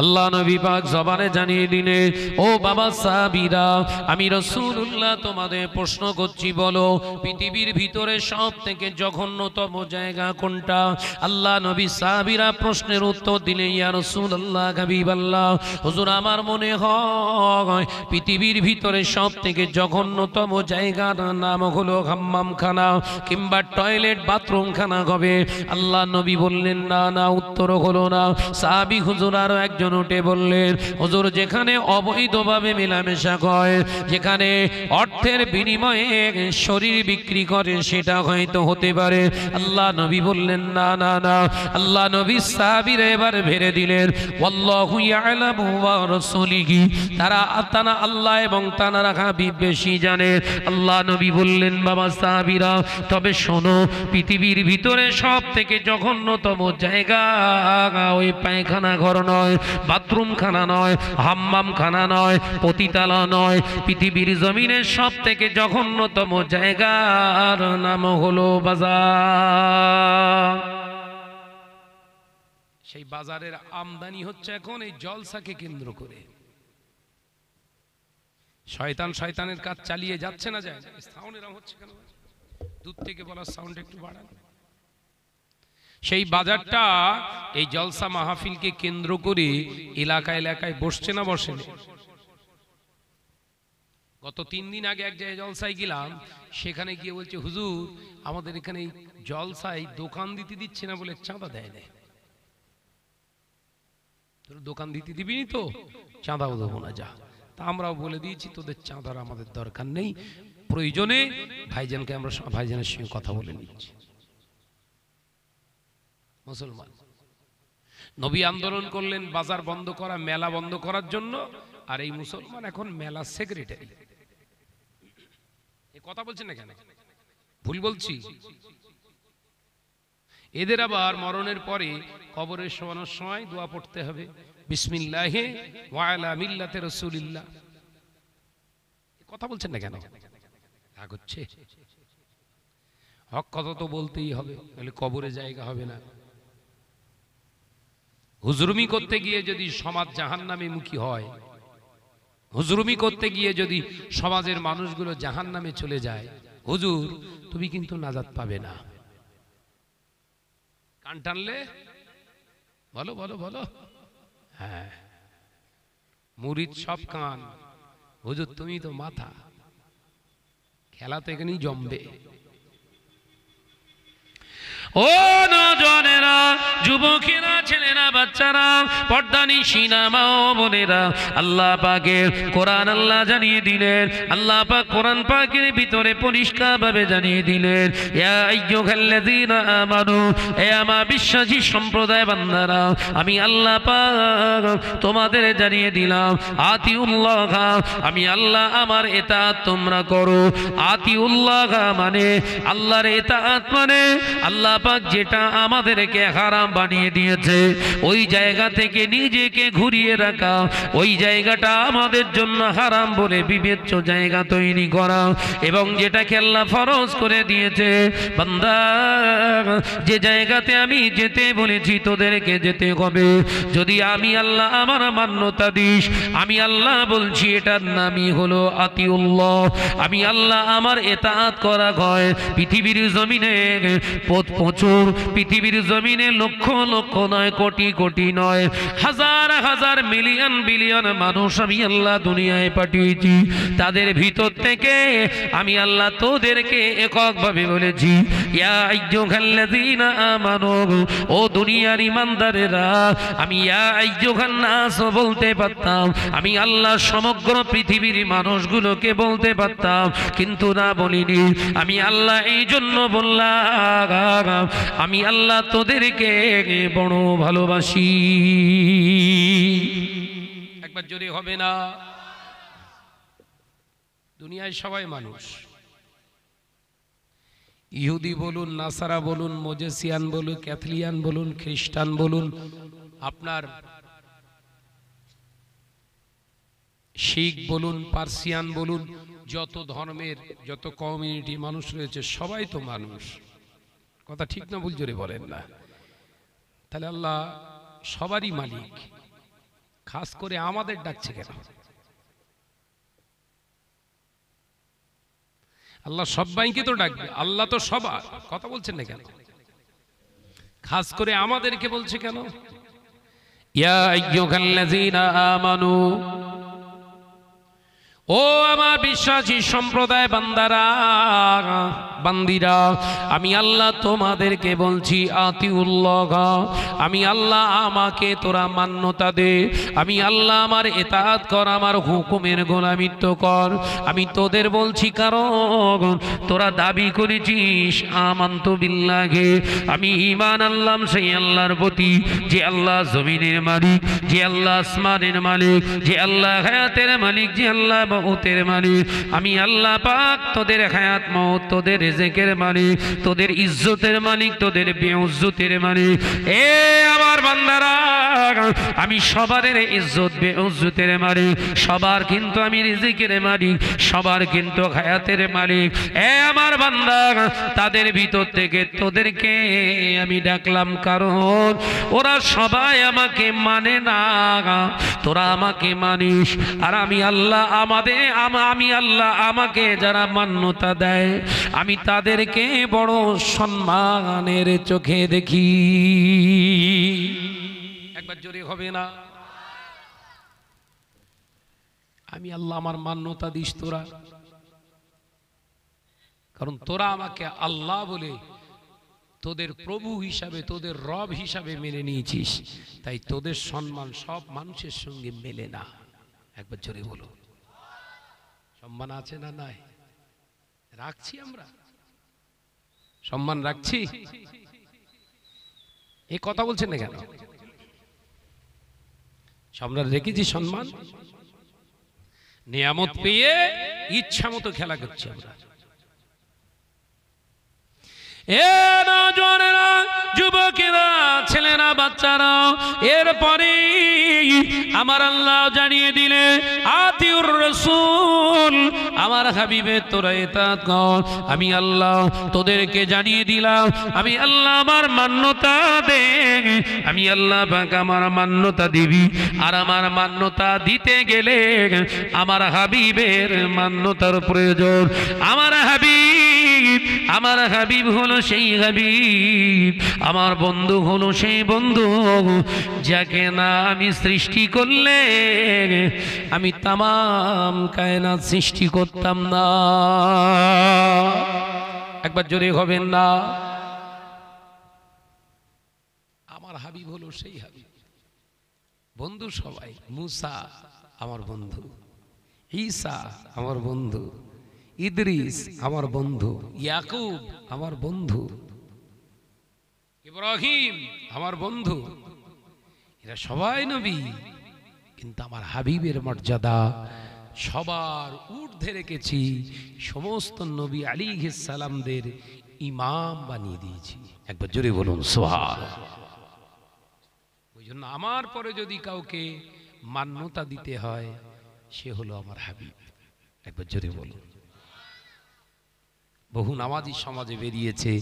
S1: আল্লাহ নবী পাক জবানে জানিয়ে দিলে ও বাবা সাবিরা আমি রসুল্লাহ তোমাদের প্রশ্ন করছি বলো পৃথিবীর ভিতরে সব থেকে জঘন্যতম জায়গা কোনটা আল্লাহ নবী সাবিরা প্রশ্নের উত্তর দিলে ইয়া রসুল আল্লাহ হাবিব আল্লাহ হুজুর আমার মনে হয় পৃথিবীর ভিতরে সব থেকে জঘন্যতম না নাম হলো হাম্মামখানা কিংবা টয়লেট বাথরুমখানা হবে আল্লাহ নবী বললেন না না উত্তর হলো না সাবি হুজুর আরও একজন একজন উঠে বললেন হজুর যেখানে অবৈধভাবে মেলামেশা করে যেখানে অর্থের বিনিময়ে শরীর বিক্রি করে সেটা হয়তো হতে পারে আল্লাহ নবী বললেন না না না আল্লাহ নবী সাহাবিরা এবার ভেড়ে দিলেন তারা তানা আল্লাহ এবং তানা রাখা বেশি জানে আল্লাহ নবী বললেন বাবা সাহাবিরা তবে শোনো পৃথিবীর ভিতরে সব থেকে জঘন্যতম জায়গা ওই পায়খানা ঘর নয় বাথরুমখানা নয় হাম্মামখানা নয় পতিতালা নয় পৃথিবীর জমিনের সব থেকে জঘন্যতম জায়গার নাম হলো বাজার সেই বাজারের আমদানি হচ্ছে এখন এই জলসাকে কেন্দ্র করে শয়তান শয়তানের কাজ চালিয়ে যাচ্ছে না যায় সাউন্ড এরম হচ্ছে কেন দূর থেকে বলার সাউন্ড একটু বাড়ান সেই বাজারটা এই জলসা মাহফিলকে কেন্দ্র করে এলাকা এলাকায় বসছে না বসে গত তিন দিন আগে এক জায়গায় জলসায় গেলাম সেখানে গিয়ে বলছে হুজুর আমাদের এখানে জলসায় দোকান দিতে দিচ্ছে না বলে চাঁদা দেয় না তোর দোকান দিতে দিবি তো চাঁদাও দেবো না যা তা আমরাও বলে দিয়েছি তোদের চাঁদার আমাদের দরকার নেই প্রয়োজনে ভাইজানকে আমরা ভাইজানের সঙ্গে কথা বলে নিচ্ছি মুসলমান নবী আন্দোলন করলেন বাজার বন্ধ করা মেলা বন্ধ করার জন্য আর এই মুসলমান এখন মেলা সেক্রেটারি কথা বলছেন না কেন ভুল বলছি এদের আবার মরণের পরে কবরে শোয়ানোর সময় দোয়া পড়তে হবে বিসমিল্লাহে রসুলিল্লাহ কথা বলছেন না কেন হচ্ছে হক কথা তো বলতেই হবে তাহলে কবরে জায়গা হবে না হুজরুমি করতে গিয়ে যদি সমাজ জাহান্নামে মুখী হয় হুজরুমি করতে গিয়ে যদি সমাজের মানুষগুলো জাহান্নামে চলে যায় হুজুর তুমি কিন্তু নাজাদ পাবে না কান টানলে বলো বলো বলো হ্যাঁ মুরিদ সব কান হুজুর তুমি তো মাথা খেলা তো এখানেই জমবে ও নজনেরা যুবকেরা ছেলেরা বাচ্চারা পর্দানি সিনামা ও বোনেরা আল্লাহ পাকের কোরআন আল্লাহ জানিয়ে দিলেন আল্লাহ পাক কোরআন পাকের ভিতরে পরিষ্কারভাবে জানিয়ে দিলেন আমানু এ আমার বিশ্বাসী সম্প্রদায় বান্দারা আমি আল্লাহ পাক তোমাদের জানিয়ে দিলাম আতি উল্লাহ আমি আল্লাহ আমার এটা তোমরা করো আতি উল্লাহ মানে আল্লাহর এটা মানে আল্লাহ আল্লাপাক যেটা আমাদেরকে হারাম বানিয়ে দিয়েছে ওই জায়গা থেকে নিজেকে ঘুরিয়ে রাখা ওই জায়গাটা আমাদের জন্য হারাম বলে বিবেচ্য জায়গা তৈরি করা এবং যেটা খেলনা ফরজ করে দিয়েছে বান্দা যে জায়গাতে আমি যেতে বলেছি তোদেরকে যেতে হবে যদি আমি আল্লাহ আমার মান্যতা দিস আমি আল্লাহ বলছি এটার নামই হলো আতিউল্লাহ আমি আল্লাহ আমার এতাত করা হয় পৃথিবীর জমিনে বছর পৃথিবীর জমিনে লক্ষ লক্ষ নয় কোটি কোটি নয় হাজার হাজার মিলিয়ন বিলিয়ন মানুষ আমি আল্লাহ দুনিয়ায় পাঠিয়েছি তাদের ভিতর থেকে আমি আল্লাহ তোদেরকে এককভাবে বলেছি ও দুনিয়ার ইমানদারেরা আমি বলতে পারতাম আমি আল্লাহ সমগ্র পৃথিবীর মানুষগুলোকে বলতে পারতাম কিন্তু না বলিনি আমি আল্লাহ এই জন্য বললাম আমি আল্লাহ তোদেরকে বড় ভালোবাসি একবার জোরে হবে না দুনিয়ায় সবাই মানুষ ইহুদি বলুন নাসারা বলুন মোজেসিয়ান বলুন ক্যাথলিয়ান বলুন খ্রিস্টান বলুন আপনার শিখ বলুন পার্সিয়ান বলুন যত ধর্মের যত কমিউনিটি মানুষ রয়েছে সবাই তো মানুষ কথা ঠিক না ভুল জোরে বলেন না তাহলে আল্লাহ সবারই মালিক খাস করে আমাদের ডাকছে কেন আল্লাহ সবাইকে তো ডাকবে আল্লাহ তো সবার কথা বলছেন না কেন খাস করে আমাদেরকে বলছে কেন আমানু ও আমার বিশ্বাসী সম্প্রদায় বান্দারা বান্দিরা আমি আল্লাহ তোমাদেরকে বলছি আতিউল্লাহ আমি আল্লাহ আমাকে তোরা মান্যতা দে আমি আল্লাহ আমার এতাত কর আমার হুকুমের গোলামিত্ব কর আমি তোদের বলছি কারণ তোরা দাবি করেছিস আমান্ত বিল্লাগে আমি ইমান আল্লাম সেই আল্লাহর প্রতি যে আল্লাহ জমিনের মালিক যে আল্লাহ আসমানের মালিক যে আল্লাহ হায়াতের মালিক যে আল্লাহ বহুতের মালিক আমি আল্লাহ পাক তোদের হায়াত মহ তোদের রেজেকের মালিক তোদের ইজ্জতের মালিক তোদের বেউজ্জতের মালিক এ আমার বান্দারা আমি সবার ইজ্জত বেউজ্জতের মালিক সবার কিন্তু আমি রেজেকের মালিক সবার কিন্তু হায়াতের মালিক এ আমার বান্দা তাদের ভিতর থেকে তোদেরকে আমি ডাকলাম কারণ ওরা সবাই আমাকে মানে না তোরা আমাকে মানিস আর আমি আল্লাহ আমাদের আমি আল্লাহ আমাকে যারা মান্যতা দেয় আমি তাদেরকে বড় সম্মানের চোখে দেখি একবার জোরে হবে না আমি আল্লাহ আমার মান্যতা দিস তোরা কারণ তোরা আমাকে আল্লাহ বলে তোদের প্রভু হিসাবে তোদের রব হিসাবে মেনে নিয়েছিস তাই তোদের সম্মান সব মানুষের সঙ্গে মেলে না একবার জোরে বলো সম্মান আছে না নাই রাখছি আমরা সম্মান রাখছি এ কথা বলছেন না কেন সম্রাট রেখেছি সম্মান নিয়ামত পেয়ে ইচ্ছা মতো খেলা করছি আমরা যুবকেরা ছেলেরা বাচ্চারা এরপরে আমার আল্লাহ জানিয়ে দিলে আর রসুল আমার হাবিবে তোরা আমি আল্লাহ তোদেরকে জানিয়ে দিলাম আমি আল্লাহ আমার মান্যতা দে আমি আল্লাহ আমার মান্যতা দিবি আর আমার মান্যতা দিতে গেলে আমার হাবিবের মান্যতার প্রয়োজন আমার হাবিব আমার হাবিব হলো সেই হাবিব আমার বন্ধু হলো সেই বন্ধু যাকে না আমি সৃষ্টি করলে আমি তামাম কায়না সৃষ্টি করতাম না একবার জোরে হবেন না আমার হাবিব হলো সেই হাবিব বন্ধু সবাই মুসা আমার বন্ধু ঈসা আমার বন্ধু ইদ্রিস আমার বন্ধু ইয়াকুব আমার বন্ধু ইব্রাহিম আমার বন্ধু এরা সবাই নবী কিন্তু আমার হাবিবের মর্যাদা সবার ঊর্ধ্বে রেখেছি সমস্ত নবী আলী সালামদের ইমাম বানিয়ে দিয়েছি একবার জোরে বলুন সোহার ওই জন্য আমার পরে যদি কাউকে মান্যতা দিতে হয় সে হলো আমার হাবিব একবার জোরে বলুন বহু নামাজি সমাজে বেরিয়েছে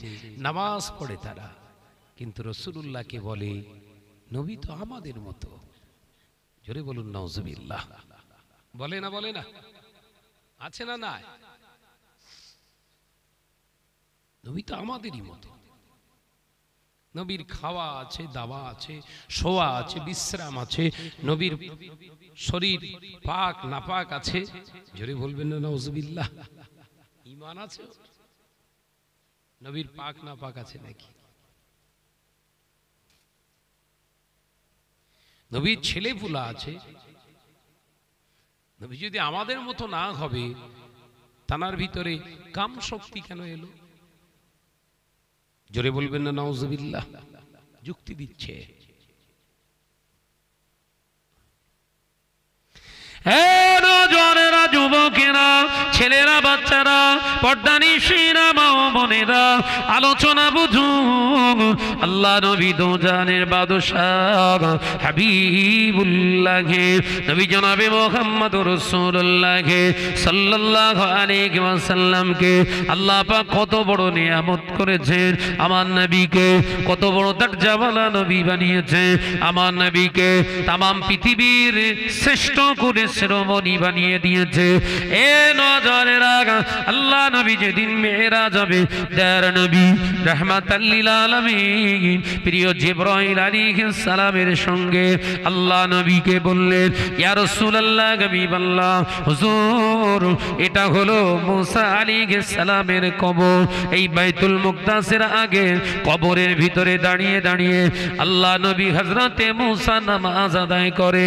S1: নামাজ পড়ে তারা কিন্তু রসুল্লাহকে বলে নবী তো আমাদের মতো জোরে বলুন নজবিল্লাহ বলে না বলে না আছে না না নবী তো আমাদেরই মতো নবীর খাওয়া আছে দাওয়া আছে শোয়া আছে বিশ্রাম আছে নবীর শরীর পাক নাপাক আছে জোরে বলবেন না নজবিল্লাহ ইমান আছে নবীর পাক না পাক আছে নাকি নবীর ছেলে পুলা আছে নবী যদি আমাদের মতো না হবে তানার ভিতরে কাম শক্তি কেন এলো জোরে বলবেন না নজবিল্লা যুক্তি দিচ্ছে জনেরা যুবকেরা ছেলেরা বাচ্চারা বোনেরা আলোচনা বুঝুন আল্লাহ নবী দোজানের বাদশাহ হাবিবুল্লাহে নবী জনাবে মোহাম্মদ রসুল্লাহে আল্লাহ কত বড় নিয়ামত করেছেন আমার নবীকে কত বড় দরজাওয়ালা নবী বানিয়েছে আমার নবীকে তাম পৃথিবীর শ্রেষ্ঠ করে শিরোমণি বানিয়ে দিয়েছে এ নজরে রাগা আল্লাহ নবী যেদিন মেয়েরা যাবে তার নবী রহমাত প্রিয় জিব্রাইল আলী সালামের সঙ্গে আল্লাহ নবীকে বললেন ইয়ার রাসূলুল্লাহ হাবিব আল্লাহ হুজুর এটা হলো মোসা আলাইহিস সালামের কবর এই বাইতুল মুক্তাসের আগে কবরের ভিতরে দাঁড়িয়ে দাঁড়িয়ে আল্লাহ নবী হজরতে মুসা নামাজ আদায় করে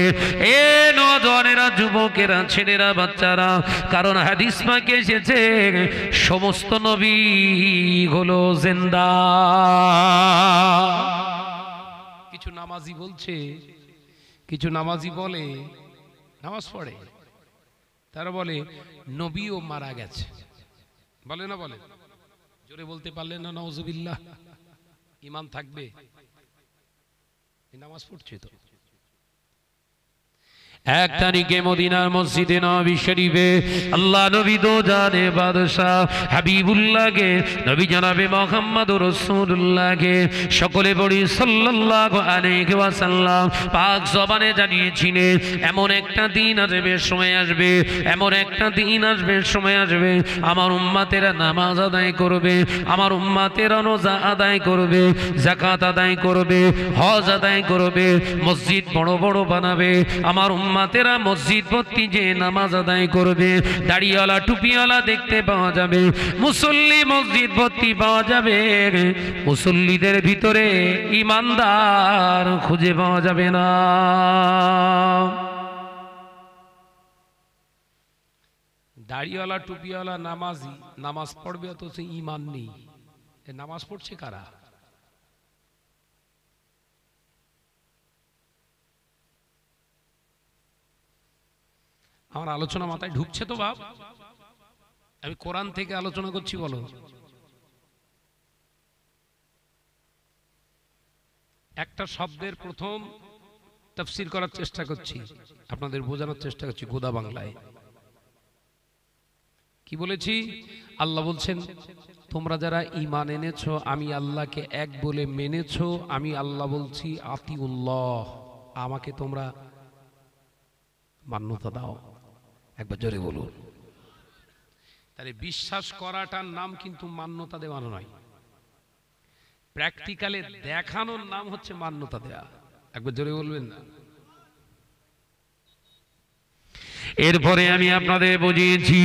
S1: এ নজরেরা যুবকেরা ছেলেরা বাচ্চারা কারণ হাদিস পাকে এসেছে সমস্ত নবী হলো জেন্দা কিছু নামাজি বলছে কিছু নামাজি বলে নামাজ পড়ে তারা বলে নবীও মারা গেছে বলে না বলে জোরে বলতে পারলেন না নওজুবিল্লাহ ইমান থাকবে নামাজ পড়ছে তো এক তারিখে মদিনার মসজিদে নবী শরীফে আল্লাহ নবী দো জানে বাদশাহ হাবিবুল্লাহকে নবী জানাবে মোহাম্মদ রসুল্লাহকে সকলে বলি সাল্লাহ আলাইহি ওয়াসাল্লাম পাক জবানে জানিয়েছিলে এমন একটা দিন আসবে সময় আসবে এমন একটা দিন আসবে সময় আসবে আমার উম্মাতেরা নামাজ আদায় করবে আমার উম্মাতেরা রোজা আদায় করবে জাকাত আদায় করবে হজ আদায় করবে মসজিদ বড় বড় বানাবে আমার উম্মা উম্মাতেরা মসজিদ ভর্তি যে নামাজ আদায় করবে দাড়িওয়ালা টুপিওয়ালা দেখতে পাওয়া যাবে মুসল্লি মসজিদ ভর্তি পাওয়া যাবে মুসল্লিদের ভিতরে ইমানদার খুঁজে পাওয়া যাবে না দাড়িওয়ালা টুপিওয়ালা নামাজি নামাজ পড়বে অথচ ইমান নেই নামাজ পড়ছে কারা আমার আলোচনা মাথায় ঢুকছে তো বাপ আমি কোরআন থেকে আলোচনা করছি বলো একটা শব্দের প্রথম তফসির করার চেষ্টা করছি আপনাদের বোঝানোর চেষ্টা করছি গোদা বাংলায় কি বলেছি আল্লাহ বলছেন তোমরা যারা ইমান এনেছ আমি আল্লাহকে এক বলে মেনেছ আমি আল্লাহ বলছি আতিউল্লাহ আমাকে তোমরা মান্যতা দাও একবার জোরে বলুন তাহলে বিশ্বাস করাটার নাম কিন্তু মান্যতা দেওয়ানো নয় প্র্যাকটিক্যালে দেখানোর নাম হচ্ছে মান্যতা দেওয়া একবার জোরে বলবেন না এরপরে আমি আপনাদের বুঝিয়েছি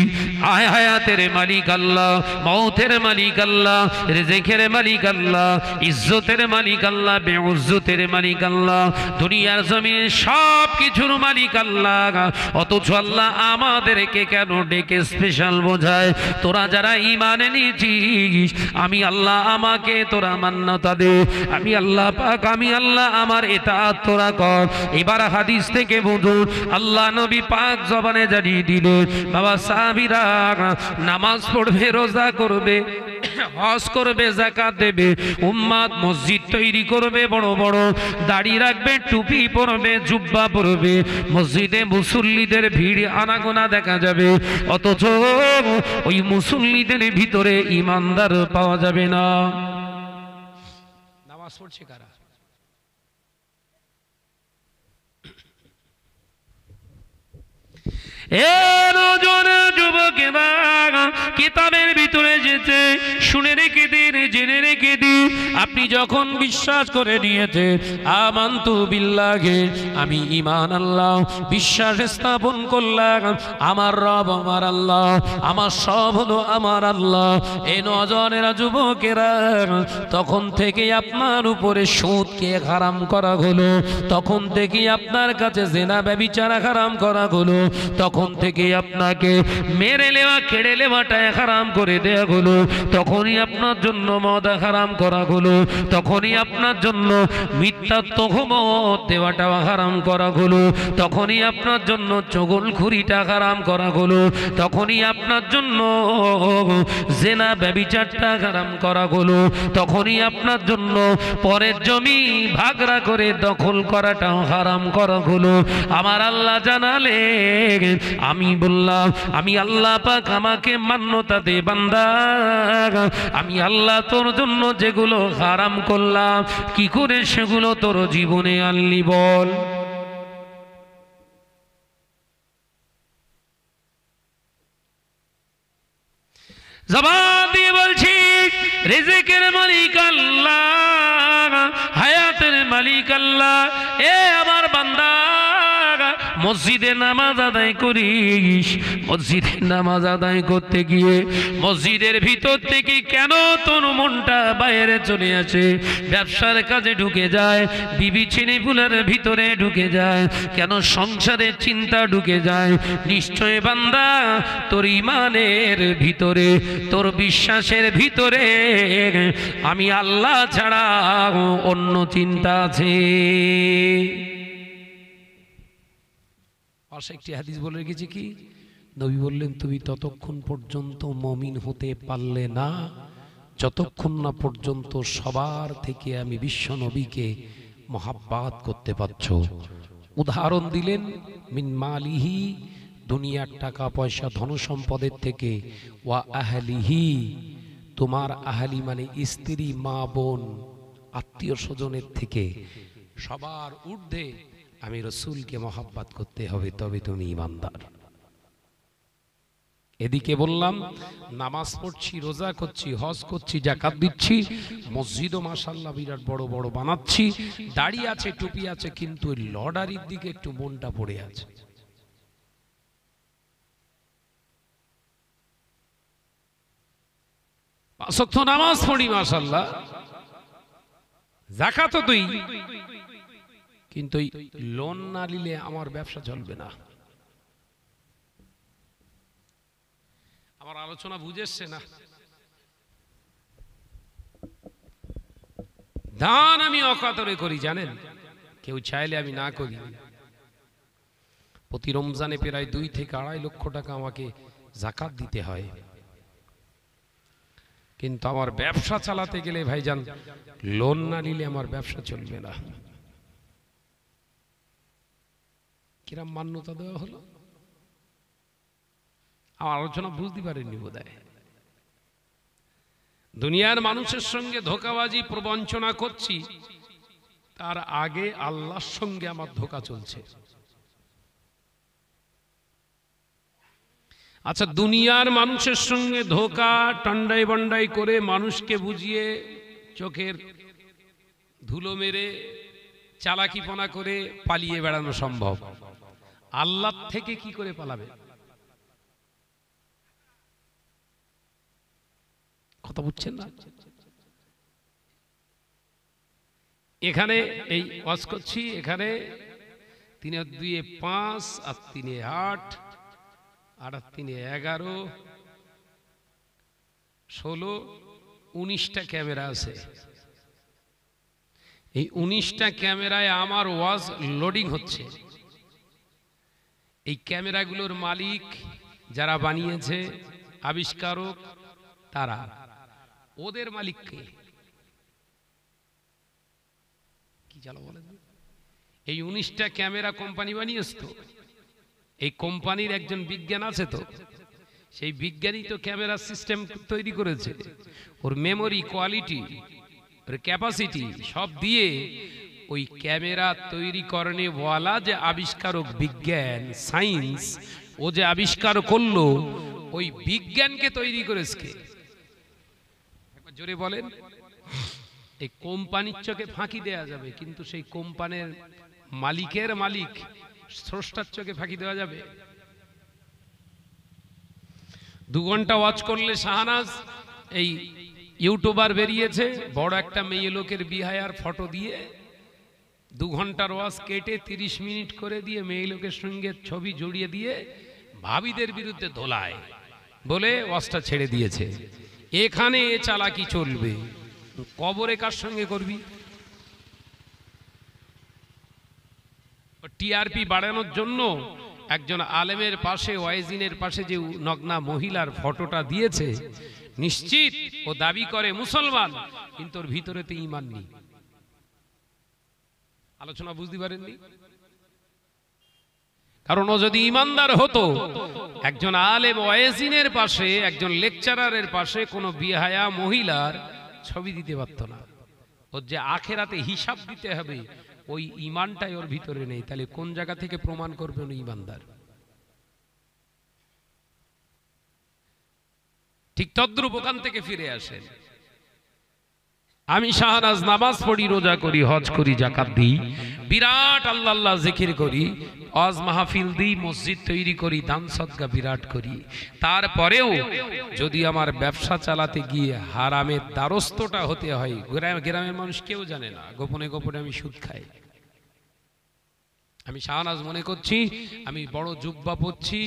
S1: আয় হায়াতের মালিক আল্লাহ মৌথের মালিক আল্লাহ রেজেখের মালিক আল্লাহ ইজ্জতের মালিক আল্লাহ বেউজ্জতের মালিক আল্লাহ দুনিয়ার জমিনে সব কিছুর মালিক আল্লাহ অথচ আল্লাহ আমাদেরকে কেন ডেকে স্পেশাল বোঝায় তোরা যারা ইমানে নিয়েছিস আমি আল্লাহ আমাকে তোরা মান্যতা দে আমি আল্লাহ পাক আমি আল্লাহ আমার এটা তোরা কর এবার হাদিস থেকে বুঝুন আল্লাহ নবী পাক জব ভগবানে জানিয়ে দিল বাবা সাহাবিরা নামাজ পড়বে রোজা করবে হজ করবে জাকাত দেবে উম্মাদ মসজিদ তৈরি করবে বড় বড় দাড়ি রাখবে টুপি পরবে জুব্বা পরবে মসজিদে মুসল্লিদের ভিড় আনাগোনা দেখা যাবে অথচ ওই মুসল্লিদের ভিতরে ইমানদার পাওয়া যাবে না যুবকেরা কিতাবের ভিতরে যেতে শুনে রেখে দিন জেনে রেখে দিন আপনি যখন বিশ্বাস করে নিয়েছে আমান্তু বিল্লাহে আমি ইমান আল্লাহ বিশ্বাস স্থাপন করলাম আমার রব আমার আল্লাহ আমার সব হলো আমার আল্লাহ এ নজনেরা যুবকেরা তখন থেকে আপনার উপরে সুদকে হারাম করা হলো তখন থেকে আপনার কাছে জেনা ব্যবিচারা হারাম করা হলো তখন তখন থেকে আপনাকে মেরে লেওয়া কেড়ে লেওয়াটা হারাম করে দেয়া হলো তখনই আপনার জন্য মদ হারাম করা হলো তখনই আপনার জন্য মিথ্যা তহমত দেওয়াটা হারাম করা হলো তখনই আপনার জন্য খুরিটা হারাম করা হলো তখনই আপনার জন্য জেনা ব্যবিচারটা হারাম করা হলো তখনই আপনার জন্য পরের জমি ভাগরা করে দখল করাটাও হারাম করা হলো আমার আল্লাহ জানালে আমি বললাম আমি আল্লাহ পাক আমাকে মান্যতা দে বান্দা আমি আল্লাহ তোর জন্য যেগুলো হারাম করলাম কি করে সেগুলো তোর জীবনে আনলি বল জবান বলছি রেজেকের মালিক আল্লাহ হায়াতের মালিক আল্লাহ এ আমার বান্দা মসজিদে নামাজ আদায় করিস মসজিদে নামাজ আদায় করতে গিয়ে মসজিদের ভিতর থেকে কেন তোর মনটা বাইরে চলে আসে ব্যবসার কাজে ঢুকে যায় বিবি ছেলে ভিতরে ঢুকে যায় কেন সংসারের চিন্তা ঢুকে যায় নিশ্চয় বান্দা তোর ইমানের ভিতরে তোর বিশ্বাসের ভিতরে আমি আল্লাহ ছাড়া অন্য চিন্তা আছে পাশে একটি হাদিস বলে রেখেছি কি নবী বললেন তুমি ততক্ষণ পর্যন্ত মমিন হতে পারলে না যতক্ষণ না পর্যন্ত সবার থেকে আমি বিশ্ব নবীকে মহাব্বাত করতে পারছ উদাহরণ দিলেন মিন মালিহি দুনিয়ার টাকা পয়সা ধন সম্পদের থেকে ওয়া আহলিহি তোমার আহালি মানে স্ত্রী মা বোন আত্মীয় স্বজনের থেকে সবার ঊর্ধ্বে আমি রসুলকে মহাব্বাত করতে হবে তবে তুমি ইমানদার এদিকে বললাম নামাজ পড়ছি রোজা করছি হজ করছি জাকাত দিচ্ছি মসজিদও মাসাল্লাহ বিরাট বড় বড় বানাচ্ছি দাড়ি আছে টুপি আছে কিন্তু ওই লডারির দিকে একটু মনটা পড়ে আছে নামাজ পড়ি মাসাল্লাহ জাকাতও তুই কিন্তু লোন না নিলে আমার ব্যবসা চলবে না আমার আলোচনা বুঝেছে না দান আমি অকাতরে করি জানেন কেউ চাইলে আমি না করি প্রতি রমজানে প্রায় দুই থেকে আড়াই লক্ষ টাকা আমাকে জাকাত দিতে হয় কিন্তু আমার ব্যবসা চালাতে গেলে ভাইজান লোন না নিলে আমার ব্যবসা চলবে না কিরাম মান্যতা দেওয়া হলো আমার আলোচনা বুঝতে পারেনি বোধ দুনিয়ার মানুষের সঙ্গে ধোকাবাজি প্রবঞ্চনা করছি তার আগে আল্লাহর সঙ্গে আমার ধোকা চলছে আচ্ছা দুনিয়ার মানুষের সঙ্গে ধোকা টান্ডাই বান্ডাই করে মানুষকে বুঝিয়ে চোখের ধুলো মেরে চালাকিপনা করে পালিয়ে বেড়ানো সম্ভব আল্লাহ থেকে কি করে পালাবে কথা বুঝছেন না এখানে এই ওয়াজ করছি এখানে তিন দুই পাঁচ আর তিনে আট আর আর তিনে এগারো ষোলো উনিশটা ক্যামেরা আছে এই উনিশটা ক্যামেরায় আমার ওয়াজ লোডিং হচ্ছে এই ক্যামেরাগুলোর মালিক যারা বানিয়েছে আবিষ্কারক তারা ওদের মালিককে কি জানো বলেন এই উনিশটা ক্যামেরা কোম্পানি বানিয়েছ তো এই কোম্পানির একজন বিজ্ঞান আছে তো সেই বিজ্ঞানী তো ক্যামেরা সিস্টেম তৈরি করেছে ওর মেমোরি কোয়ালিটি ওর ক্যাপাসিটি সব দিয়ে ওই ক্যামেরা তৈরি করনে বলা যে আবিষ্কারক বিজ্ঞান সায়েন্স ও যে আবিষ্কার করলো ওই বিজ্ঞানকে তৈরি করেছে জোরে বলেন এই কোম্পানির চোখে ফাঁকি দেয়া যাবে কিন্তু সেই কোম্পানির মালিকের মালিক স্রষ্টার চোখে ফাঁকি দেওয়া যাবে দু ঘন্টা ওয়াচ করলে শাহানাজ এই ইউটিউবার বেরিয়েছে বড় একটা মেয়ে লোকের বিহায়ার ফটো দিয়ে দু ঘন্টার ওয়াজ কেটে তিরিশ মিনিট করে দিয়ে মেয়ে লোকের সঙ্গে ছবি জড়িয়ে দিয়ে ভাবিদের বিরুদ্ধে ধোলায় বলে ওয়াজটা ছেড়ে দিয়েছে এখানে এ চালাকি চলবে কবরে কার সঙ্গে করবি টিআরপি বাড়ানোর জন্য একজন আলেমের পাশে ওয়াইজিনের পাশে যে নগ্না মহিলার ফটোটা দিয়েছে নিশ্চিত ও দাবি করে মুসলমান কিন্তু ওর ভিতরে তো ইমান নেই আলোচনা বুঝতে পারেননি কারণ ও যদি ইমানদার হতো একজন আলেম ওয়েজিনের পাশে একজন লেকচারারের পাশে কোনো বিহায়া মহিলার ছবি দিতে পারত না ওর যে আখেরাতে হিসাব দিতে হবে ওই ইমানটাই ওর ভিতরে নেই তাহলে কোন জায়গা থেকে প্রমাণ করবেন ইমানদার ঠিক তদ্রুপ ওখান থেকে ফিরে আসেন আমি শাহরাজ নামাজ পড়ি রোজা করি হজ করি জাকাত দিই বিরাট আল্লাহ আল্লাহ জিকির করি অজ মাহফিল দিই মসজিদ তৈরি করি দান সদকা বিরাট করি তারপরেও যদি আমার ব্যবসা চালাতে গিয়ে হারামের দ্বারস্থটা হতে হয় গ্রামের মানুষ কেউ জানে না গোপনে গোপনে আমি সুদ খাই আমি শাহনাজ মনে করছি আমি বড় জুব্বা পরছি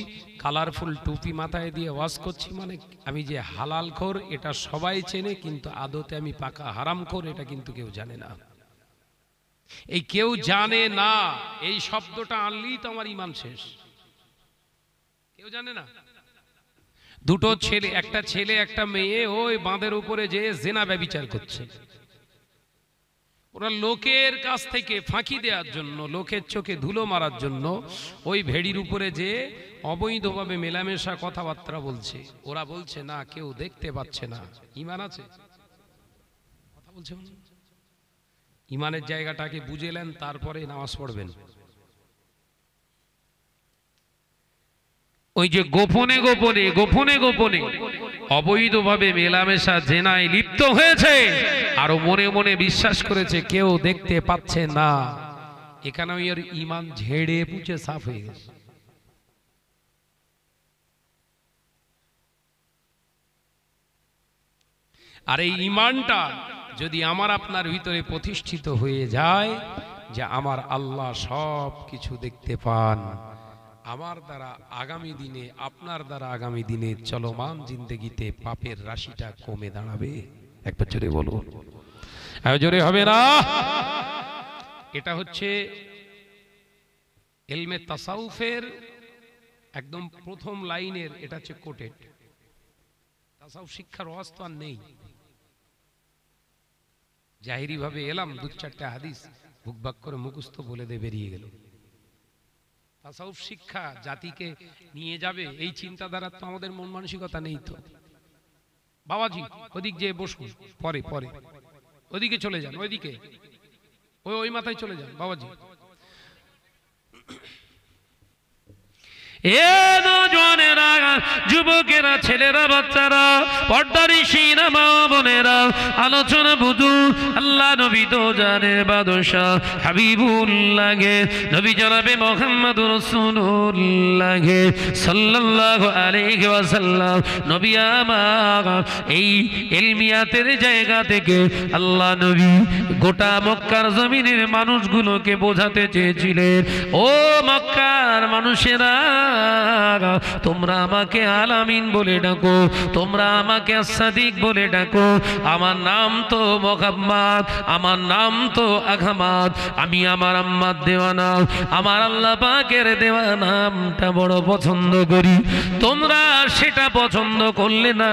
S1: কালারফুল টুপি মাথায় দিয়ে ওয়াজ করছি মানে আমি যে হালাল খোর এটা সবাই চেনে কিন্তু আদতে আমি পাকা হারাম খোর এটা কিন্তু কেউ জানে না এই কেউ জানে না এই শব্দটা আনলেই তো আমার ইমান শেষ কেউ জানে না দুটো ছেলে একটা ছেলে একটা মেয়ে ওই বাঁধের উপরে যে জেনা ব্যবিচার করছে ওরা লোকের কাছ থেকে ফাঁকি দেওয়ার জন্য লোকের চোখে ধুলো মারার জন্য ওই ভেড়ির উপরে যে অবৈধভাবে মেলামেশা কথাবার্তা বলছে ওরা বলছে না কেউ দেখতে পাচ্ছে না ইমান আছে কথা বলছে ইমানের জায়গাটাকে বুঝেলেন তারপরে নামাজ পড়বেন ওই যে গোপনে গোপনে গোপনে গোপনে অবৈধভাবে মেলামেশা জেনায় লিপ্ত হয়েছে আরো মনে মনে বিশ্বাস করেছে কেউ দেখতে পাচ্ছে না এখানে ওই আর ইমান ঝেড়ে পুচে সাফ হয়ে গেছে আর এই ইমানটা যদি আমার আপনার ভিতরে প্রতিষ্ঠিত হয়ে যায় যে আমার আল্লাহ সব কিছু দেখতে পান আমার দ্বারা আগামী দিনে আপনার দ্বারা আগামী দিনে চলমান জিন্দগিতে পাপের রাশিটা কমে দাঁড়াবে একবার জোরে বলো জোরে হবে না এটা হচ্ছে এলমে তাসাউফের একদম প্রথম লাইনের এটা হচ্ছে কোটেড তাসাউফ শিক্ষার অস্ত আর নেই জাহিরি ভাবে এলাম দু চারটা হাদিস ভুকভাগ করে মুখস্থ বলে দিয়ে বেরিয়ে গেল তাসাউফ শিক্ষা জাতিকে নিয়ে যাবে এই চিন্তাধারা তো আমাদের মন মানসিকতা নেই তো বাবাজি ওদিক যেয়ে বসুন পরে পরে ওদিকে চলে যান ওইদিকে ওই ওই মাথায় চলে যান বাবাজি এ দুজনেরা যুবকেরা ছেলেরা বাচ্চারা পর্দারি সিনা মা বোনেরা আলোচনা বুধু আল্লাহ নবী তো জানে বাদশাহ হাবিবুল লাগে নবী জনাবে মোহাম্মদ রসুল্লাহে সাল্লাহ আলাইহি নবী আমার এই এলমিয়াতের জায়গা থেকে আল্লাহ নবী গোটা মক্কার জমিনের মানুষগুলোকে বোঝাতে চেয়েছিলেন ও মক্কার মানুষেরা তোমরা আমাকে আলামিন বলে ডাকো তোমরা আমাকে আসাদিক বলে ডাকো আমার নাম তো মোহাম্মদ আমার নাম তো আঘামাদ আমি আমার আম্মার দেওয়া নাম আমার আল্লাহ পাকের দেওয়া নামটা বড় পছন্দ করি তোমরা সেটা পছন্দ করলে না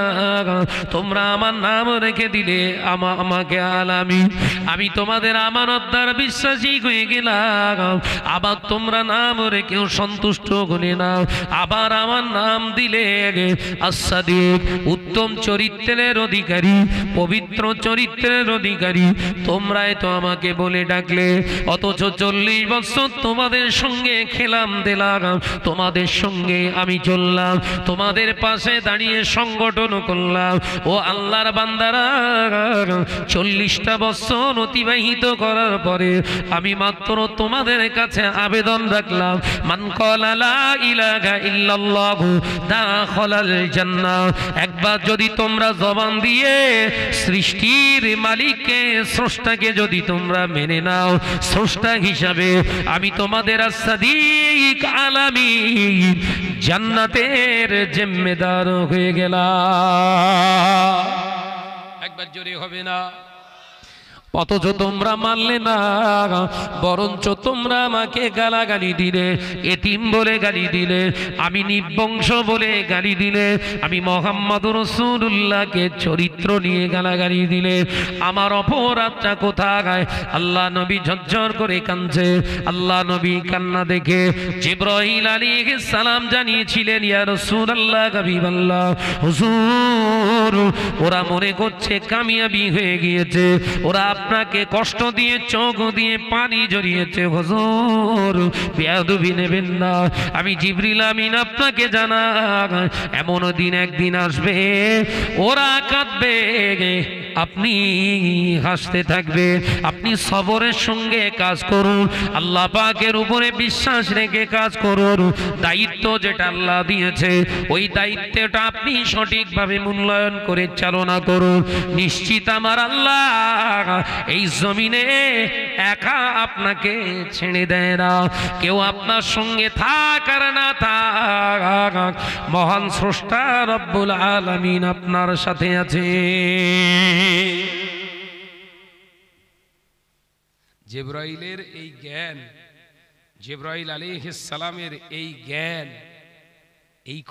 S1: তোমরা আমার নাম রেখে দিলে আমা আমাকে আলামি আমি তোমাদের আমানতদার বিশ্বাসী হয়ে গেলাম আবার তোমরা নাম রেখেও সন্তুষ্ট হলে না না আবার আমার নাম দিলে আসাদিক উত্তম চরিত্রের অধিকারী পবিত্র চরিত্রের অধিকারী তোমরাই তো আমাকে বলে ডাকলে অথচ চল্লিশ বছর তোমাদের সঙ্গে খেলাম দিলাম তোমাদের সঙ্গে আমি চললাম তোমাদের পাশে দাঁড়িয়ে সংগঠন করলাম ও আল্লাহর বান্দারা চল্লিশটা বছর অতিবাহিত করার পরে আমি মাত্র তোমাদের কাছে আবেদন রাখলাম মানকলা একবার যদি তোমরা জবান দিয়ে সৃষ্টির মালিককে স্রষ্টাকে যদি তোমরা মেনে নাও স্রষ্টা হিসাবে আমি তোমাদের আসাদিক আলামি জান্নাতের জিম্মেদার হয়ে গেলাম একবার জোরে হবে না অথচ তোমরা মানলে না বরঞ্চ তোমরা আমাকে গালাগালি দিলে এতিম বলে গালি দিলে আমি নিবংশ বলে গালি দিলে আমি মোহাম্মদ রসুল্লাহকে চরিত্র নিয়ে গালাগালি দিলে আমার অপরাধটা কোথায় আল্লাহ নবী ঝরঝর করে কাঁদছে আল্লাহ নবী কান্না দেখে জিব্রাহিল আলী সালাম জানিয়েছিলেন ইয়া রসুল আল্লাহ গাবিব আল্লাহ হুজুর ওরা মনে করছে কামিয়াবি হয়ে গিয়েছে ওরা আপনাকে কষ্ট দিয়ে চোখ দিয়ে পানি জড়িয়েছে হজুর বেয়াদুবি নেবেন না আমি জিবরিল আমিন আপনাকে জানা এমন দিন একদিন আসবে ওরা কাঁদবে আপনি হাসতে থাকবে আপনি সবরের সঙ্গে কাজ করুন আল্লাহ পাকের উপরে বিশ্বাস রেখে কাজ করুন দায়িত্ব যেটা আল্লাহ দিয়েছে ওই দায়িত্বটা আপনি সঠিকভাবে মূল্যায়ন করে চালনা করুন নিশ্চিত আমার আল্লাহ এই জমিনে একা আপনাকে ছেড়ে দেয় না কেউ আপনার সঙ্গে থাক আর না থাক মহান স্রষ্টা রব্বুল আলমিন আপনার সাথে আছে জেব্রাইলের এই জ্ঞান জেব্রাইল আলী সালামের এই জ্ঞান এই